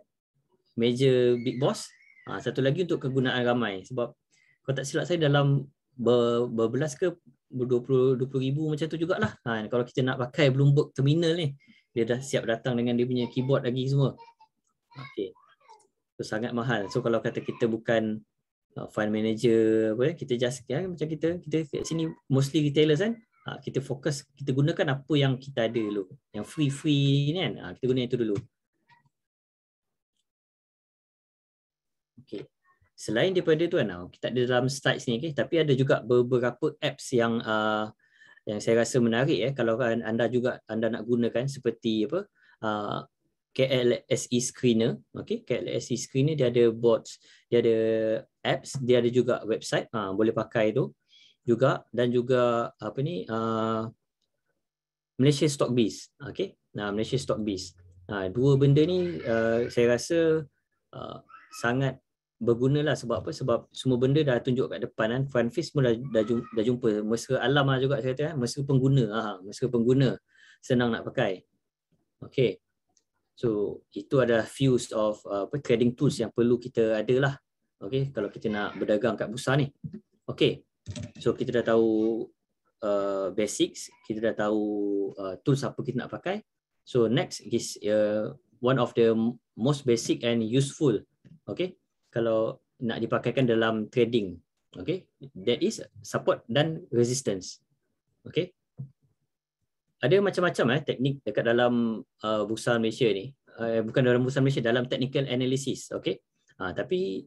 meja big boss, uh, satu lagi untuk kegunaan ramai sebab kalau tak silap saya dalam berbelas ke 20 20 ribu macam tu jugalah. Ha, kalau kita nak pakai Bloomberg terminal ni, dia dah siap datang dengan dia punya keyboard lagi semua. Okey. So, sangat mahal. So kalau kata kita bukan Uh, fund manager apa ya kita just ya, macam kita kita kat sini mostly retailers kan ha, kita fokus kita gunakan apa yang kita ada dulu yang free free ni kan ha, kita guna itu dulu okey selain daripada tu kan kita ada dalam stage ni okay, tapi ada juga beberapa apps yang uh, yang saya rasa menarik ya eh, kalau kan anda juga anda nak gunakan seperti apa uh, KLSE screener okey KLSE screener dia ada bots dia ada apps dia ada juga website uh, boleh pakai tu juga dan juga apa ni uh, Malaysia Stock Biz okey nah ha, uh, Malaysia Stock Biz uh, dua benda ni uh, saya rasa uh, sangat berguna lah sebab apa sebab semua benda dah tunjuk kat depan kan fan face pun dah, dah, jumpa, dah jumpa mesra alam lah juga saya kata kan mesra pengguna ah uh, mesra pengguna senang nak pakai okey So itu ada few of uh, apa, trading tools yang perlu kita ada lah Okey, kalau kita nak berdagang kat bursa ni. Okey. So kita dah tahu uh, basics, kita dah tahu uh, tools apa kita nak pakai. So next is uh, one of the most basic and useful. Okey. Kalau nak dipakaikan dalam trading. Okey. That is support dan resistance. Okey. Ada macam-macam eh teknik dekat dalam uh, bursa Malaysia ni. Uh, bukan dalam bursa Malaysia, dalam technical analysis. Okey. Uh, tapi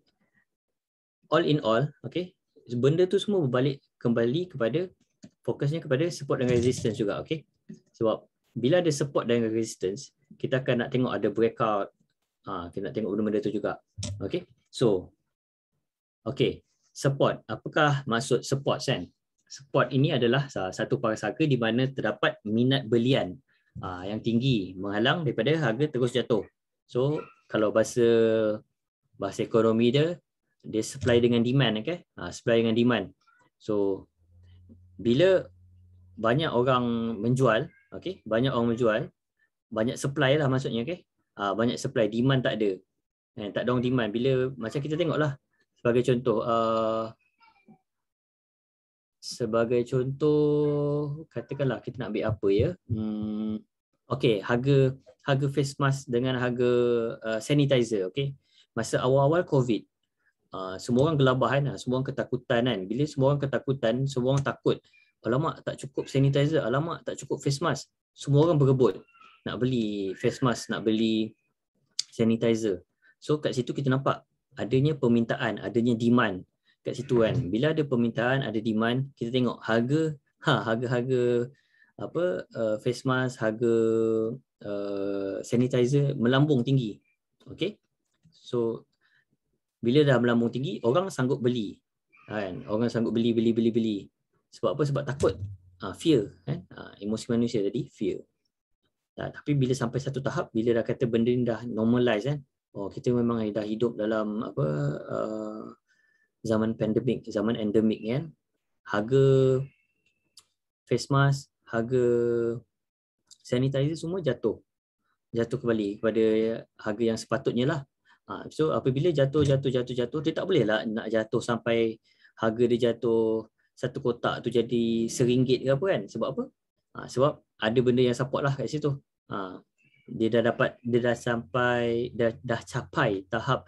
all in all, okay, benda tu semua berbalik kembali kepada fokusnya kepada support dan resistance juga, okay. Sebab bila ada support dan resistance, kita akan nak tengok ada breakout, ha, kita nak tengok benda-benda tu juga, okay. So, okay, support, apakah maksud support, Sen? Support ini adalah satu parasaka di mana terdapat minat belian ha, yang tinggi menghalang daripada harga terus jatuh. So, kalau bahasa bahasa ekonomi dia dia supply dengan demand okay? ha, supply dengan demand so bila banyak orang menjual okay? banyak orang menjual banyak supply lah maksudnya okay? ha, banyak supply demand tak ada eh, tak ada orang demand bila macam kita tengok lah sebagai contoh uh, sebagai contoh katakanlah kita nak ambil apa ya hmm, okey harga harga face mask dengan harga uh, sanitizer okey masa awal-awal covid Ah, semua orang gelabahan lah, semua orang ketakutan kan. Bila semua orang ketakutan, semua orang takut. Alamak tak cukup sanitizer, alamak tak cukup face mask. Semua orang berebut nak beli face mask, nak beli sanitizer. So kat situ kita nampak adanya permintaan, adanya demand kat situ kan. Bila ada permintaan, ada demand, kita tengok harga, ha, harga-harga apa uh, face mask, harga uh, sanitizer melambung tinggi. Okay. So bila dah melambung tinggi orang sanggup beli kan orang sanggup beli beli beli beli sebab apa sebab takut uh, fear kan uh, emosi manusia tadi fear uh, tapi bila sampai satu tahap bila dah kata benda ni dah normalize kan oh kita memang dah hidup dalam apa uh, zaman pandemik zaman endemik kan harga face mask harga sanitizer semua jatuh jatuh kembali kepada harga yang sepatutnya lah Ha, so apabila jatuh jatuh jatuh jatuh dia tak bolehlah nak jatuh sampai harga dia jatuh satu kotak tu jadi seringgit ke apa kan sebab apa ha, sebab ada benda yang support lah kat situ ha, dia dah dapat dia dah sampai dah, dah capai tahap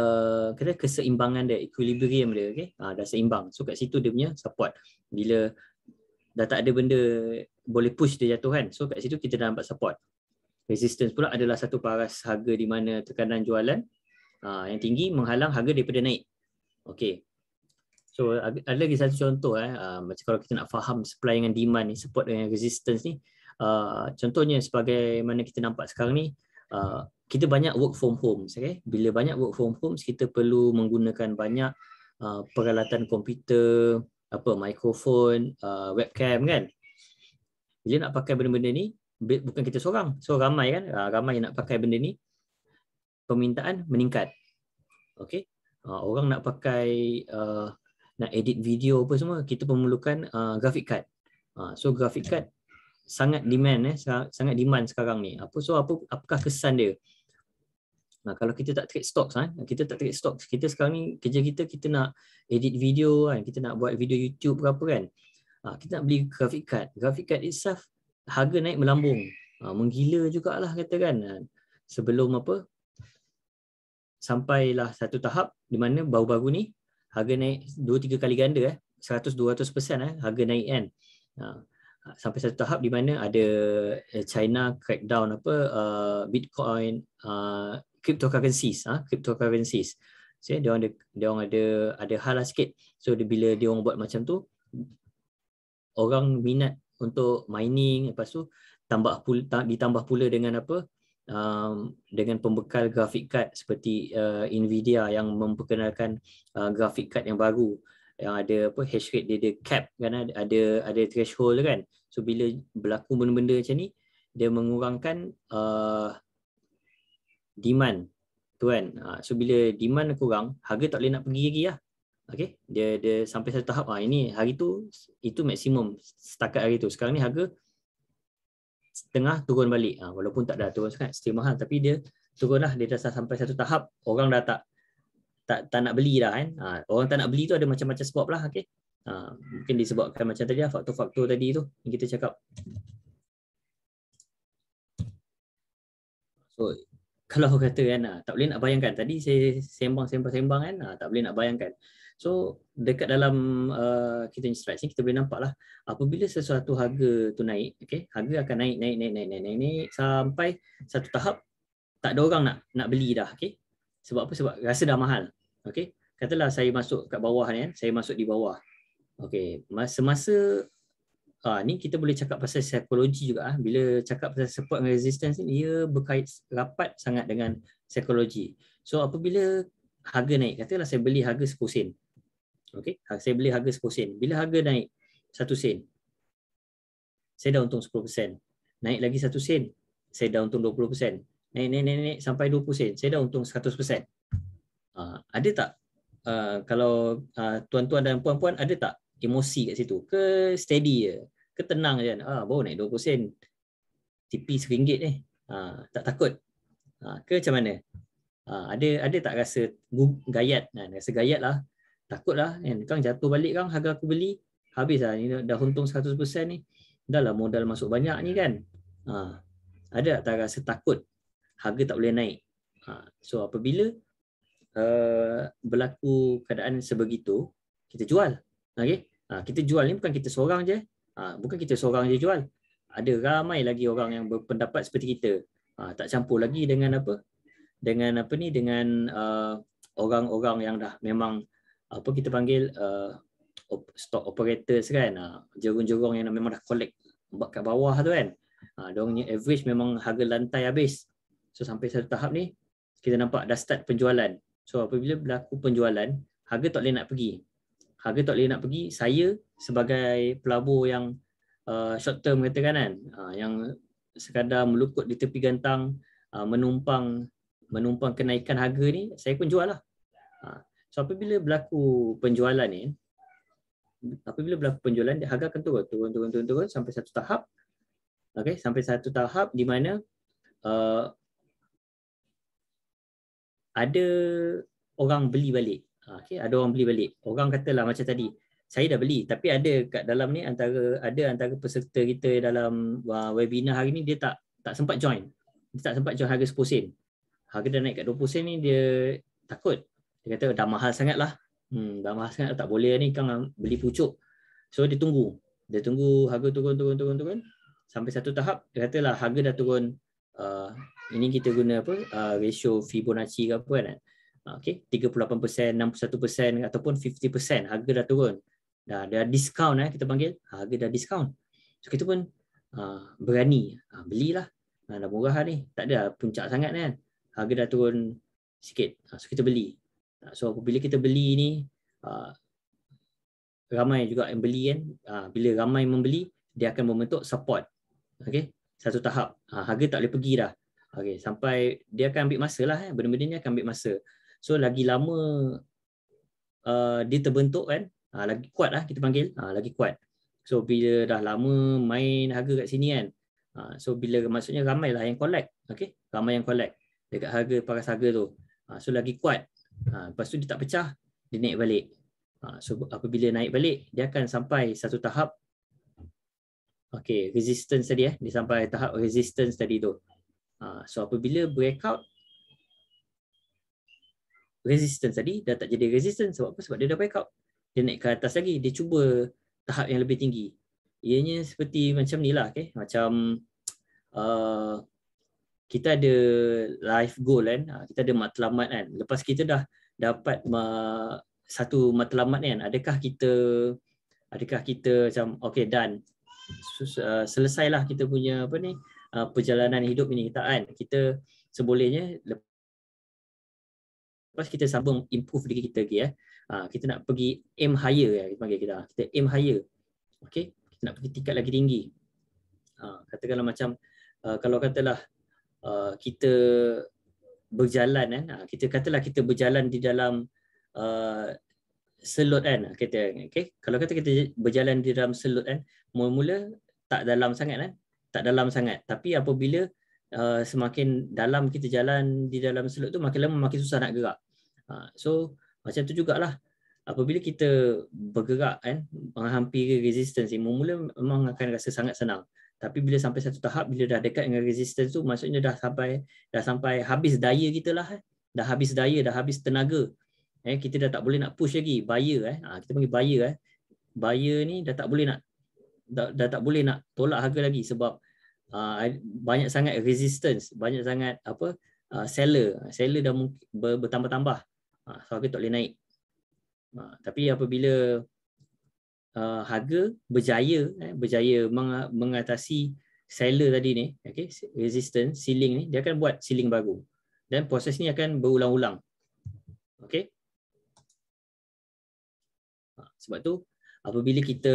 uh, eh, kira keseimbangan dia equilibrium dia okay? ha, dah seimbang so kat situ dia punya support bila dah tak ada benda boleh push dia jatuh kan so kat situ kita dah dapat support Resistance pula adalah satu paras harga di mana tekanan jualan uh, yang tinggi menghalang harga daripada naik. Okay. So ada lagi satu contoh eh. Uh, macam kalau kita nak faham supply dengan demand ni, support dengan resistance ni. Uh, contohnya sebagai mana kita nampak sekarang ni, uh, kita banyak work from home. Okay? Bila banyak work from home, kita perlu menggunakan banyak uh, peralatan komputer, apa microphone, uh, webcam kan. Bila nak pakai benda-benda ni, bukan kita seorang so ramai kan uh, ramai yang nak pakai benda ni permintaan meningkat okey uh, orang nak pakai uh, nak edit video apa semua kita memerlukan uh, graphic card uh, so graphic card sangat demand eh sangat demand sekarang ni apa so apa apakah kesan dia Nah, kalau kita tak trade stocks, ha? kita tak trade stocks. Kita sekarang ni kerja kita, kita nak edit video, kan? kita nak buat video YouTube ke apa kan. Ha, kita nak beli graphic card. Graphic card itself harga naik melambung. Ha, menggila jugalah kata kan. Ha, sebelum apa? Sampailah satu tahap di mana baru-baru ni harga naik 2-3 kali ganda eh. 100-200% eh, harga naik kan. Ha, ha, sampai satu tahap di mana ada eh, China crackdown apa uh, Bitcoin uh, cryptocurrencies ah ha? cryptocurrencies so, dia orang ada dia orang ada ada hal lah sikit so dia, bila dia orang buat macam tu orang minat untuk mining lepas tu tambah pula ditambah pula dengan apa um, dengan pembekal grafik card seperti uh, Nvidia yang memperkenalkan uh, grafik card yang baru yang ada apa hash rate dia ada cap kan ada ada threshold kan so bila berlaku benda-benda macam ni dia mengurangkan uh, demand tuan. kan uh, so bila demand kurang harga tak boleh nak pergi lagi lah Okay, dia dia sampai satu tahap ah ini hari tu itu maksimum setakat hari tu. Sekarang ni harga setengah turun balik. Ah walaupun tak dah turun sangat, still mahal tapi dia lah dia dah sampai satu tahap orang dah tak tak tak nak beli dah kan. Ah orang tak nak beli tu ada macam-macam sebab lah okey. Ah mungkin disebabkan macam tadi lah, faktor-faktor tadi tu yang kita cakap. So kalau kata kan ah, tak boleh nak bayangkan tadi saya sembang-sembang-sembang kan ah, tak boleh nak bayangkan. So dekat dalam uh, kita instruct ni kita boleh nampak lah apabila sesuatu harga tu naik, okay, harga akan naik, naik, naik, naik, naik, naik, naik sampai satu tahap tak ada orang nak nak beli dah. Okay. Sebab apa? Sebab rasa dah mahal. Okay. Katalah saya masuk kat bawah ni, eh, saya masuk di bawah. Okay. Semasa Ha, ni kita boleh cakap pasal psikologi juga. Ha. Bila cakap pasal support and resistance ni, ia berkait rapat sangat dengan psikologi. So apabila harga naik, katalah saya beli harga 10 sen. Okay. Ha, saya beli harga 10 sen. Bila harga naik 1 sen, saya dah untung 10%. Naik lagi 1 sen, saya dah untung 20%. Naik, naik, naik, naik sampai 20 sen, saya dah untung 100%. Uh, ada tak? Uh, kalau uh, tuan-tuan dan puan-puan, ada tak emosi kat situ? Ke steady je? Ke tenang je? Ah, uh, baru naik 20 sen. Tipis RM1 ni. Uh, tak takut? Uh, ke macam mana? Uh, ada ada tak rasa gayat? Kan? Rasa gayat lah takutlah kan kang jatuh balik kang harga aku beli habis lah ni dah untung 100% ni dah lah modal masuk banyak ni kan ha. ada tak rasa takut harga tak boleh naik ha. so apabila uh, berlaku keadaan sebegitu kita jual okey ha, kita jual ni bukan kita seorang je ha, bukan kita seorang je jual ada ramai lagi orang yang berpendapat seperti kita ha, tak campur lagi dengan apa dengan apa ni dengan uh, orang-orang yang dah memang apa kita panggil uh, op, stock operators kan uh, jorong-jorong yang memang dah collect buat kat bawah tu kan uh, dia punya average memang harga lantai habis so sampai satu tahap ni kita nampak dah start penjualan so apabila berlaku penjualan harga tak boleh nak pergi harga tak boleh nak pergi saya sebagai pelabur yang uh, short term katakan kan uh, yang sekadar melukut di tepi gantang uh, menumpang menumpang kenaikan harga ni saya pun jual lah uh, So apabila berlaku penjualan ni, apabila berlaku penjualan, harga akan turun, turun, turun, turun, turun sampai satu tahap. Okay, sampai satu tahap di mana uh, ada orang beli balik. Ah, okay, ada orang beli balik. Orang katalah macam tadi, saya dah beli tapi ada kat dalam ni antara ada antara peserta kita dalam ah, webinar hari ni dia tak tak sempat join. Dia tak sempat join harga 10 sen. Harga dah naik kat 20 sen ni dia takut. Dia kata dah mahal sangat lah. Hmm, dah mahal sangat tak boleh ni kang beli pucuk. So dia tunggu. Dia tunggu harga turun, turun, turun, turun. Sampai satu tahap, dia kata lah harga dah turun. Uh, ini kita guna apa? Uh, ratio Fibonacci ke apa kan. Uh, okay, 38%, 61% ataupun 50% harga dah turun. Dah, ada discount eh, kita panggil. Harga dah discount. So kita pun uh, berani uh, belilah. Uh, dah murah ni. Tak ada puncak sangat kan. Harga dah turun sikit. Uh, so kita beli. Ah, so bila kita beli ni uh, ramai juga yang beli kan. Uh, bila ramai membeli dia akan membentuk support. okay Satu tahap uh, harga tak boleh pergi dah. Okey, sampai dia akan ambil masa lah. Eh. Benda-benda ni akan ambil masa. So lagi lama uh, dia terbentuk kan, uh, lagi kuat lah kita panggil, uh, lagi kuat. So bila dah lama main harga kat sini kan, uh, so bila maksudnya ramai lah yang collect, okay? ramai yang collect dekat harga paras harga tu. Uh, so lagi kuat, Ha, lepas tu dia tak pecah, dia naik balik. Ha, so apabila naik balik, dia akan sampai satu tahap okay, resistance tadi. Eh. Dia sampai tahap resistance tadi tu. Ha, so apabila breakout, resistance tadi dah tak jadi resistance. Sebab apa? Sebab dia dah breakout. Dia naik ke atas lagi. Dia cuba tahap yang lebih tinggi. Ianya seperti macam ni lah. Okay. Macam uh, kita ada life goal kan ah, kita ada matlamat kan lepas kita dah dapat satu matlamat kan adakah kita adakah kita macam okay done Sus, uh, ah, selesailah kita punya apa ni uh, perjalanan hidup ini kita kan kita sebolehnya lepas kita sambung improve diri kita lagi ya uh, kita nak pergi aim higher ya eh, kita panggil kita kita aim higher okey kita nak pergi tingkat lagi tinggi uh, katakanlah macam uh, kalau katalah Uh, kita berjalan kan uh, kita katalah kita berjalan di dalam uh, selot kan kita okey kalau kata kita berjalan di dalam selot kan mula-mula tak dalam sangat kan tak dalam sangat tapi apabila uh, semakin dalam kita jalan di dalam selot tu makin lama makin susah nak gerak uh, so macam tu jugalah apabila kita bergerak kan menghampiri resistance mula-mula memang akan rasa sangat senang tapi bila sampai satu tahap bila dah dekat dengan resistance tu maksudnya dah sampai dah sampai habis daya kita lah eh. dah habis daya dah habis tenaga eh kita dah tak boleh nak push lagi buyer eh ha, kita panggil buyer eh buyer ni dah tak boleh nak dah, dah tak boleh nak tolak harga lagi sebab uh, banyak sangat resistance banyak sangat apa uh, seller seller dah ber, bertambah-tambah ha, so harga tak boleh naik ha, tapi apabila uh, harga berjaya eh, berjaya meng- mengatasi seller tadi ni okey resistance ceiling ni dia akan buat ceiling baru dan proses ni akan berulang-ulang okey ha, sebab tu apabila kita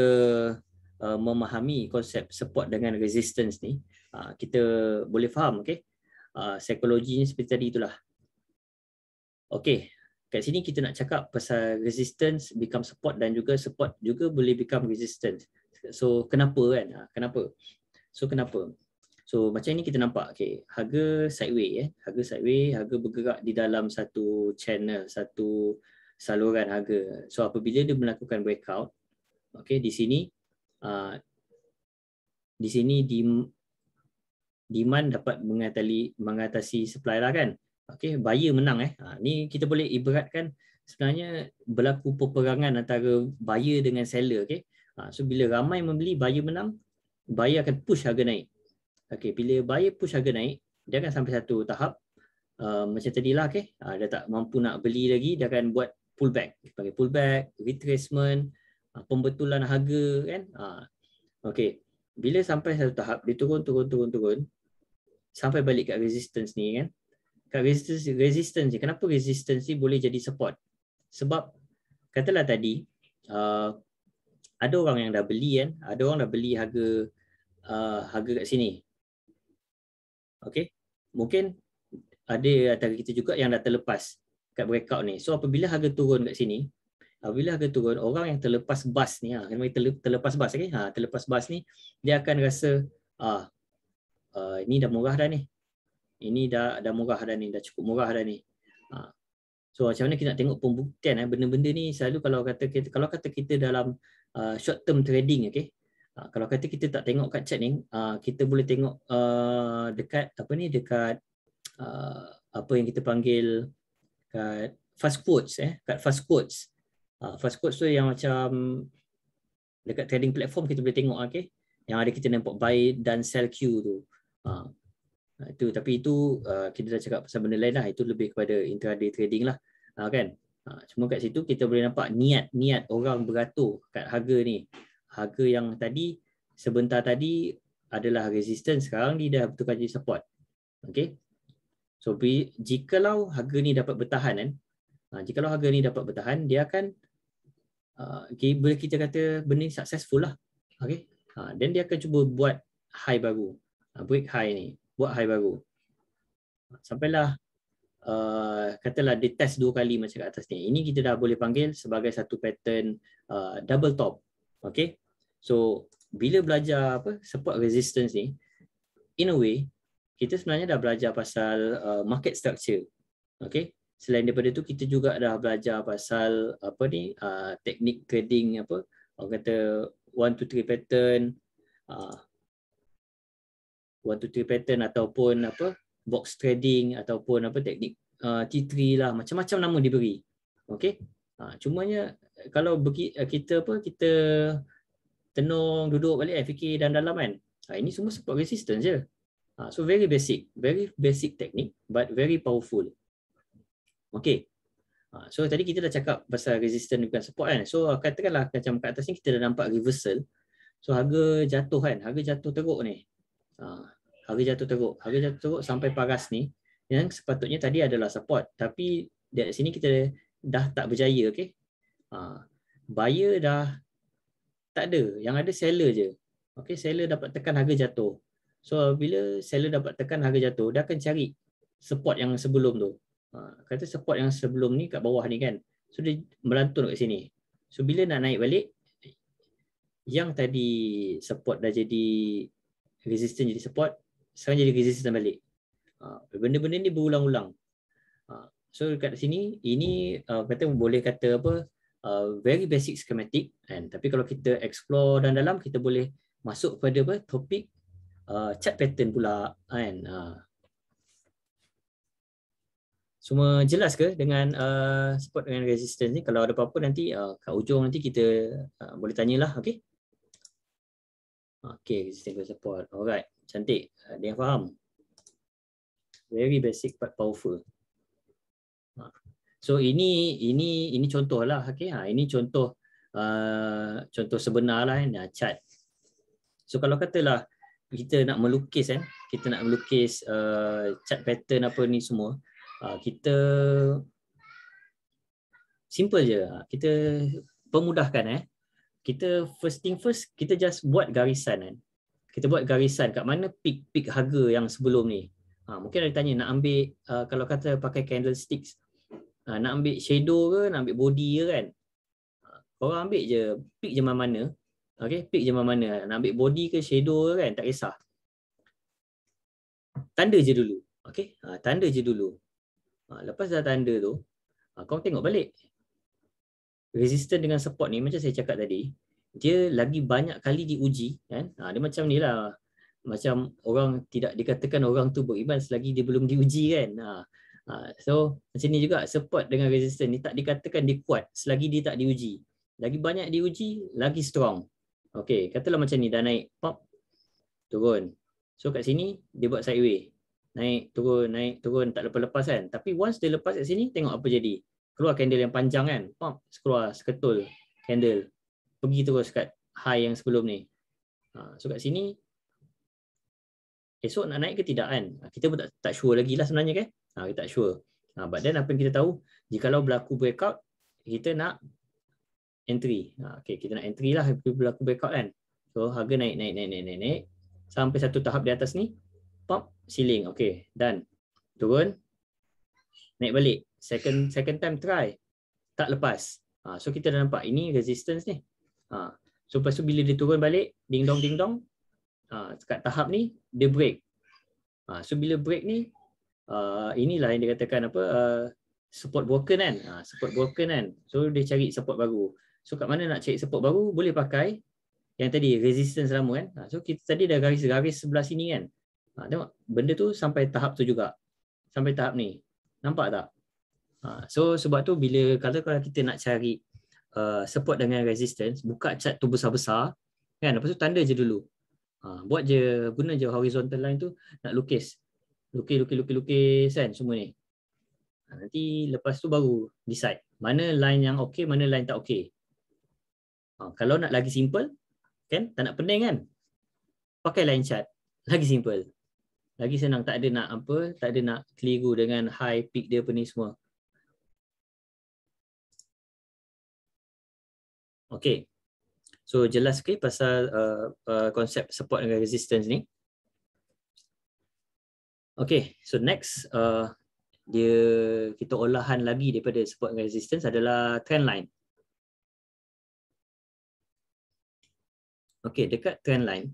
uh, memahami konsep support dengan resistance ni uh, kita boleh faham okey uh, ha, psikologinya seperti tadi itulah okey kat sini kita nak cakap pasal resistance become support dan juga support juga boleh become resistance. So kenapa kan? Ha, kenapa? So kenapa? So macam ini kita nampak okay, harga sideways eh. Harga sideways, harga bergerak di dalam satu channel, satu saluran harga. So apabila dia melakukan breakout, okay, di sini uh, di sini di demand dapat mengatasi mengatasi supply lah kan okey buyer menang eh ha, ni kita boleh ibaratkan sebenarnya berlaku peperangan antara buyer dengan seller okey ha, so bila ramai membeli buyer menang buyer akan push harga naik okey bila buyer push harga naik dia akan sampai satu tahap uh, macam tadilah okey ha, dia tak mampu nak beli lagi dia akan buat pullback panggil pullback retracement uh, pembetulan harga kan ha, okey bila sampai satu tahap dia turun turun turun turun sampai balik kat resistance ni kan Kak resistance resistance Kenapa resistance ni boleh jadi support? Sebab katalah tadi uh, ada orang yang dah beli kan, ada orang dah beli harga uh, harga kat sini. Okay, mungkin ada antara kita juga yang dah terlepas kat breakout ni. So apabila harga turun kat sini, apabila harga turun, orang yang terlepas bas ni, ha, terlepas bas okay? ha, terlepas bas ni, dia akan rasa ah, uh, ini dah murah dah ni ini dah dah murah dah ni dah cukup murah dah ni ha. so macam mana kita nak tengok pembuktian eh benda-benda ni selalu kalau kata kita kalau kata kita dalam uh, short term trading okey ha. kalau kata kita tak tengok kat chart ni uh, kita boleh tengok uh, dekat apa ni dekat uh, apa yang kita panggil kat fast quotes eh kat fast quotes uh, fast quotes tu yang macam dekat trading platform kita boleh tengok okey yang ada kita nampak buy dan sell queue tu uh, Ha, itu tapi itu uh, kita dah cakap pasal benda lain lah itu lebih kepada intraday trading lah ha, kan ha, cuma kat situ kita boleh nampak niat niat orang beratur kat harga ni harga yang tadi sebentar tadi adalah resistance sekarang dia dah bertukar jadi support okey so jikalau harga ni dapat bertahan kan jikalau harga ni dapat bertahan dia akan okay, boleh kita kata benda successful lah okey then dia akan cuba buat high baru break high ni buat high baru. Sampailah uh, katalah di test dua kali macam kat atas ni. Ini kita dah boleh panggil sebagai satu pattern uh, double top. Okay. So bila belajar apa support resistance ni, in a way kita sebenarnya dah belajar pasal uh, market structure. Okay. Selain daripada tu kita juga dah belajar pasal apa ni uh, teknik trading apa orang kata one to three pattern uh, one to three pattern ataupun apa box trading ataupun apa teknik uh, T3 lah macam-macam nama diberi. Okey. Ha uh, cumanya kalau bagi uh, kita apa kita tenung duduk balik eh, fikir dan dalam kan. Ha, ini semua support resistance je. Ha, so very basic, very basic teknik, but very powerful. Okay. Ha, so tadi kita dah cakap pasal resistance bukan support kan. So katakanlah macam kat atas ni kita dah nampak reversal. So harga jatuh kan, harga jatuh teruk ni. Ha, harga jatuh teruk. Harga jatuh teruk sampai paras ni yang sepatutnya tadi adalah support. Tapi di sini kita dah tak berjaya. Okay? Uh, buyer dah tak ada. Yang ada seller je. Okay, seller dapat tekan harga jatuh. So bila seller dapat tekan harga jatuh, dia akan cari support yang sebelum tu. Uh, kata support yang sebelum ni kat bawah ni kan. So dia melantun kat sini. So bila nak naik balik, yang tadi support dah jadi resistance jadi support, sekarang jadi resistant balik. Uh, benda-benda ni berulang-ulang. Ah, so kat sini, ini ah, kata boleh kata apa, very basic schematic. And, tapi kalau kita explore dan dalam, kita boleh masuk pada apa, topik uh, pattern pula. And, Semua jelas ke dengan uh, support dengan resistance ni? Kalau ada apa-apa nanti uh, kat ujung nanti kita uh, boleh tanyalah. Okey. Okey, resistance support. Alright cantik. Ah, dia faham. Very basic but powerful. Ah. So ini ini ini contohlah okey ha ah, ini contoh uh, contoh sebenarlah kan eh, chat. So kalau katalah kita nak melukis eh kita nak melukis uh, chat pattern apa ni semua uh, kita simple je kita permudahkan eh kita first thing first kita just buat garisan kan eh kita buat garisan kat mana peak peak harga yang sebelum ni. Ha, mungkin ada tanya nak ambil uh, kalau kata pakai candlesticks uh, nak ambil shadow ke nak ambil body ke kan. Uh, korang ambil je peak je mana mana. Okey, peak je mana mana. Nak ambil body ke shadow ke kan tak kisah. Tanda je dulu. Okey, uh, ha, tanda je dulu. Uh, lepas dah tanda tu, uh, kau tengok balik. Resistance dengan support ni macam saya cakap tadi, dia lagi banyak kali diuji kan ha, dia macam ni lah macam orang tidak dikatakan orang tu beriman selagi dia belum diuji kan ha. Ha, so macam ni juga support dengan resistance ni tak dikatakan dia kuat selagi dia tak diuji lagi banyak diuji lagi strong okey katalah macam ni dah naik pop turun so kat sini dia buat sideways naik turun naik turun tak lepas-lepas kan tapi once dia lepas kat sini tengok apa jadi keluar candle yang panjang kan pop keluar seketul candle pergi terus kat high yang sebelum ni. Ha, so kat sini, esok nak naik ke tidak kan? Ha, kita pun tak, tak sure lagi lah sebenarnya kan? Okay? Ha, kita tak sure. But then apa yang kita tahu, jika berlaku breakout, kita nak entry. Okay, kita nak entry lah kalau berlaku breakout kan? So harga naik, naik, naik, naik, naik, naik. Sampai satu tahap di atas ni, pop, ceiling. Okay, dan Turun, naik balik. Second second time try, tak lepas. So kita dah nampak, ini resistance ni. Ha. So lepas tu bila dia turun balik, ding dong ding dong. Ha, dekat tahap ni dia break. Ha, so bila break ni uh, inilah yang dikatakan apa uh, support broken kan. Ha, support broken kan. So dia cari support baru. So kat mana nak cari support baru boleh pakai yang tadi resistance lama kan. Ha, so kita tadi dah garis-garis sebelah sini kan. Ha, tengok benda tu sampai tahap tu juga. Sampai tahap ni. Nampak tak? Ha, so sebab tu bila kalau kalau kita nak cari Uh, support dengan resistance, buka chart tu besar-besar, kan? Lepas tu tanda je dulu. Ha, buat je, guna je horizontal line tu nak lukis. Lukis, lukis, lukis, lukis, kan? Semua ni. Ha, nanti lepas tu baru decide. Mana line yang okey, mana line tak okey. Ha, kalau nak lagi simple, kan? Tak nak pening, kan? Pakai line chart. Lagi simple. Lagi senang. Tak ada nak apa, tak ada nak keliru dengan high peak dia apa ni semua. Okay. So jelas sikit okay, pasal uh, uh, konsep support dengan resistance ni. Okay, so next uh, dia kita olahan lagi daripada support dengan resistance adalah trend line. Okay, dekat trend line.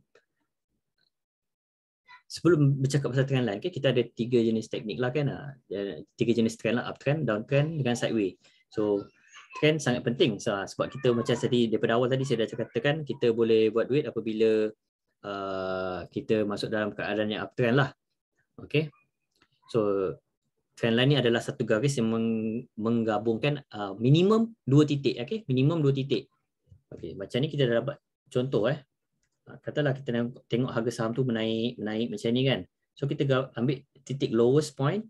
Sebelum bercakap pasal trend line, okay, kita ada tiga jenis teknik lah kan. Uh, tiga jenis trend lah, uptrend, downtrend dengan sideways. So, trend sangat penting so, ah, sebab kita macam tadi daripada awal tadi saya dah katakan kita boleh buat duit apabila uh, kita masuk dalam keadaan yang uptrend lah. Okay. So trend line ni adalah satu garis yang meng- menggabungkan uh, minimum dua titik. Okay. Minimum dua titik. Okay. Macam ni kita dah dapat contoh eh. Katalah kita tengok harga saham tu menaik, menaik macam ni kan. So kita ambil titik lowest point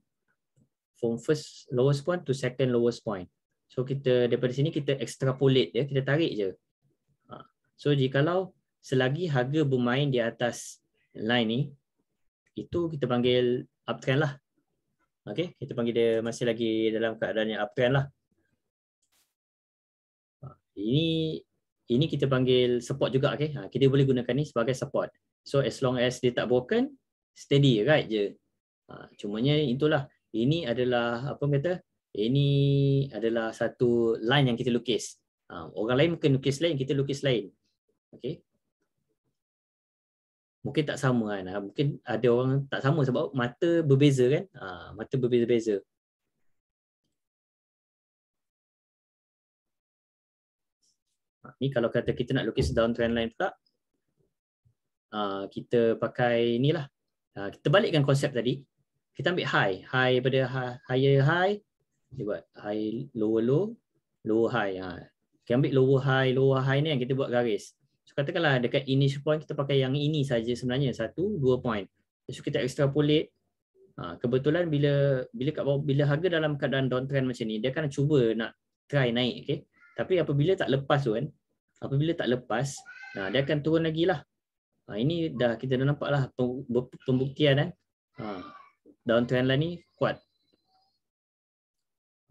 from first lowest point to second lowest point. So kita daripada sini kita extrapolate ya, kita tarik je. Ha. So jika kalau selagi harga bermain di atas line ni, itu kita panggil uptrend lah. Okay, kita panggil dia masih lagi dalam keadaan yang uptrend lah. Ha. Ini ini kita panggil support juga okay. Ha, kita boleh gunakan ni sebagai support. So as long as dia tak broken, steady right je. Ha, cumanya itulah. Ini adalah apa kata ini adalah satu line yang kita lukis. Ha, orang lain mungkin lukis lain, kita lukis lain. Okay. Mungkin tak sama kan. Ha, mungkin ada orang tak sama sebab mata berbeza kan. Ha, mata berbeza-beza. Ni kalau kata kita nak lukis down trend line pula. Kita pakai ni lah. Kita balikkan konsep tadi. Kita ambil high. High pada high, higher high dia buat high low low low high ha. kita ambil low high low high ni yang kita buat garis so katakanlah dekat initial point kita pakai yang ini saja sebenarnya satu dua point so kita extrapolate ha. kebetulan bila bila kat bawah, bila harga dalam keadaan downtrend macam ni dia akan cuba nak try naik okay. tapi apabila tak lepas tu kan apabila tak lepas nah ha, dia akan turun lagi lah ha, ini dah kita dah nampak lah pembuktian eh. Ha, downtrend line ni kuat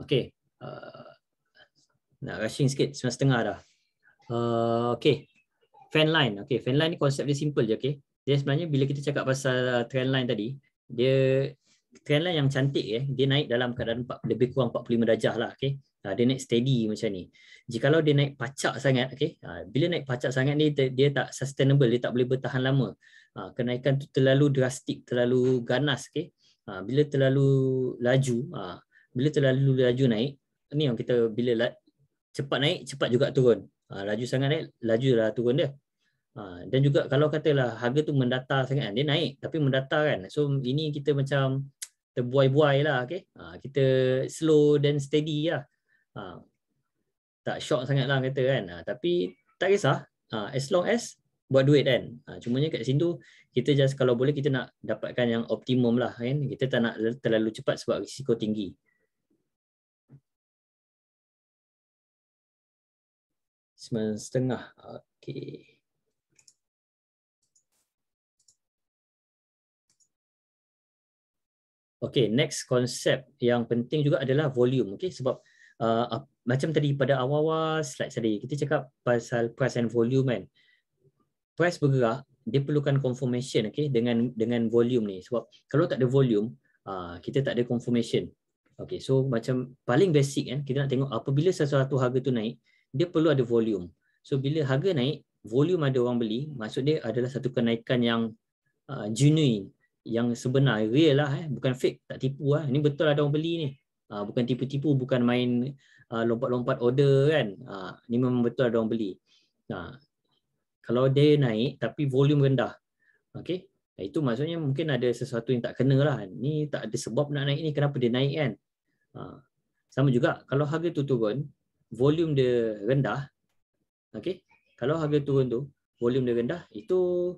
Okay. Uh, nak rushing sikit, sembilan setengah dah. Uh, okay. Fan line. Okay, fan line ni konsep dia simple je. Okay. Jadi sebenarnya bila kita cakap pasal uh, trend line tadi, dia trend line yang cantik eh, dia naik dalam keadaan lebih kurang 45 darjah lah. Okay. Uh, dia naik steady macam ni. Jika kalau dia naik pacak sangat, okay, uh, bila naik pacak sangat ni, dia, dia tak sustainable, dia tak boleh bertahan lama. Uh, kenaikan tu terlalu drastik, terlalu ganas. Okay. Uh, bila terlalu laju, uh, bila terlalu laju naik ni yang kita bila la, cepat naik cepat juga turun ha, laju sangat naik laju lah turun dia ha, dan juga kalau katalah harga tu mendata sangat dia naik tapi mendata kan so ini kita macam terbuai-buai lah okay? ha, kita slow dan steady lah ha, tak shock sangat lah kata kan ha, tapi tak kisah ha, as long as buat duit kan ha, cumanya kat tu kita just kalau boleh kita nak dapatkan yang optimum lah kan kita tak nak terlalu cepat sebab risiko tinggi sembilan setengah. okay. Okay, next konsep yang penting juga adalah volume. okay? sebab uh, macam tadi pada awal-awal slide tadi, kita cakap pasal price and volume kan. Price bergerak, dia perlukan confirmation okay, dengan dengan volume ni. Sebab kalau tak ada volume, uh, kita tak ada confirmation. Okay, so macam paling basic kan, kita nak tengok apabila sesuatu harga tu naik, dia perlu ada volume. So bila harga naik, volume ada orang beli, maksud dia adalah satu kenaikan yang uh, genuine, yang sebenar, real lah eh, bukan fake, tak tipu lah. Ini betul lah ada orang beli ni. Uh, bukan tipu-tipu, bukan main uh, lompat-lompat order kan. Uh, ah, ni memang betul ada orang beli. Nah, kalau dia naik tapi volume rendah. okay, itu maksudnya mungkin ada sesuatu yang tak kena lah. Ni tak ada sebab nak naik ni, kenapa dia naik kan. sama juga kalau harga tu turun, volume dia rendah okey kalau harga turun tu volume dia rendah itu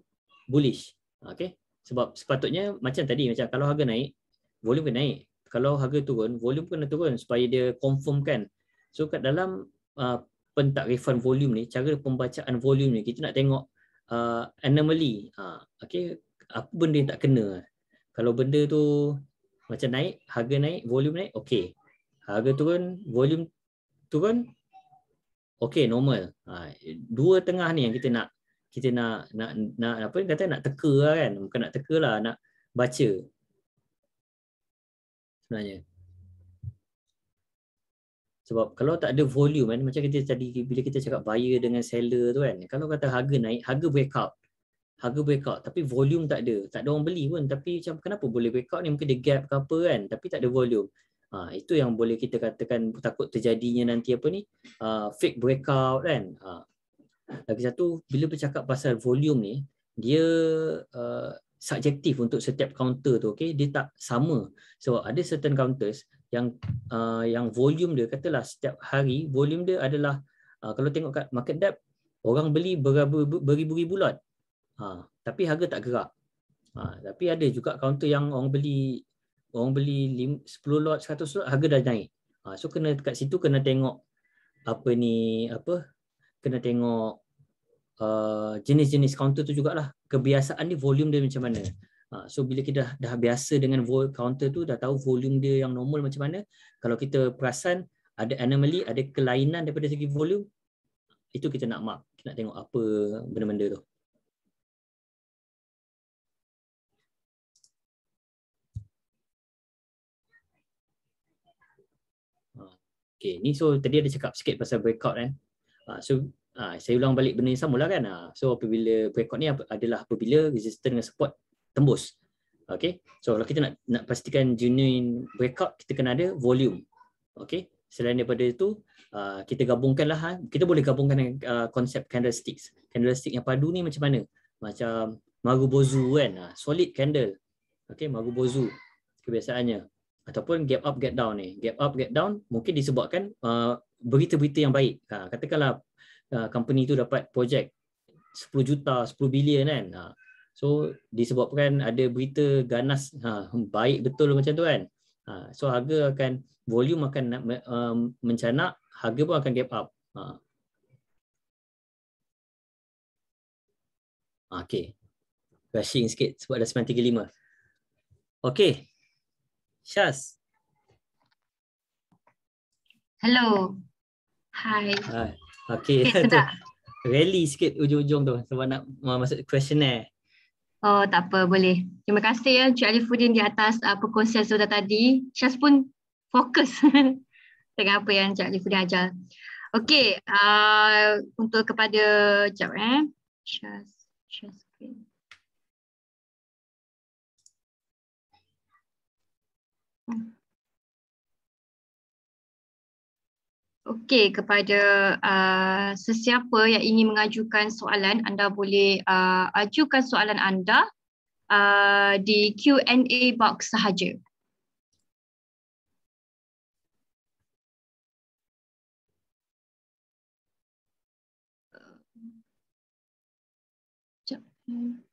bullish okey sebab sepatutnya macam tadi macam kalau harga naik volume kena naik kalau harga turun volume kena turun supaya dia confirmkan so kat dalam uh, pentak refund volume ni cara pembacaan volume ni kita nak tengok uh, anomaly uh, okey apa benda yang tak kena kalau benda tu macam naik harga naik volume naik okey harga turun volume tu kan okey normal ha, dua tengah ni yang kita nak kita nak nak nak apa kata nak teka lah kan bukan nak teka lah nak baca sebenarnya sebab kalau tak ada volume kan macam kita tadi bila kita cakap buyer dengan seller tu kan kalau kata harga naik harga breakout harga breakout tapi volume tak ada tak ada orang beli pun tapi macam kenapa boleh breakout ni mungkin ada gap ke apa kan tapi tak ada volume Ha, itu yang boleh kita katakan takut terjadinya nanti apa ni uh, fake breakout kan. Ha. Lagi satu bila bercakap pasal volume ni dia uh, subjektif untuk setiap counter tu okey dia tak sama. So ada certain counters yang uh, yang volume dia katalah setiap hari volume dia adalah uh, kalau tengok kat market depth orang beli beribu beribu-ribu lot. Ha, tapi harga tak gerak. Ha, tapi ada juga counter yang orang beli orang beli 10 lot 100 lot harga dah naik. Ha, so kena dekat situ kena tengok apa ni apa kena tengok uh, jenis-jenis counter tu jugalah. Kebiasaan ni volume dia macam mana. Ha, so bila kita dah, dah biasa dengan counter tu dah tahu volume dia yang normal macam mana. Kalau kita perasan ada anomaly, ada kelainan daripada segi volume itu kita nak mark, kita nak tengok apa benda-benda tu. Okay, ni so tadi ada cakap sikit pasal breakout kan. Uh, so ah, saya ulang balik benda yang sama lah kan. Uh, so apabila breakout ni adalah apabila resistor dengan support tembus. Okay, so kalau kita nak nak pastikan genuine breakout, kita kena ada volume. Okay, selain daripada itu, kita gabungkan lah. Ha. kita boleh gabungkan dengan konsep candlesticks. Candlestick yang padu ni macam mana? Macam Marubozu kan, solid candle. Okay, Marubozu kebiasaannya ataupun gap up gap down ni gap up gap down mungkin disebabkan uh, berita-berita yang baik ha, katakanlah uh, company tu dapat projek 10 juta 10 bilion kan ha, so disebabkan ada berita ganas ha, baik betul macam tu kan so harga akan volume akan uh, um, mencanak harga pun akan gap up ha. Okay. Rushing sikit sebab dah 9.35. Okay. Shaz. Hello. Hi. Hi. Okay. okay <laughs> Rally sikit ujung-ujung tu sebab nak masuk questionnaire. Eh. Oh tak apa boleh. Terima kasih ya Cik Alifuddin di atas uh, perkongsian sudah tadi. Syaz pun fokus <laughs> dengan apa yang Cik Alifuddin ajar. Okay uh, untuk kepada Cik eh. Syaz. Syaz. Okey, kepada uh, sesiapa yang ingin mengajukan soalan, anda boleh uh, ajukan soalan anda uh, di Q&A box sahaja. Sekejap. Hmm.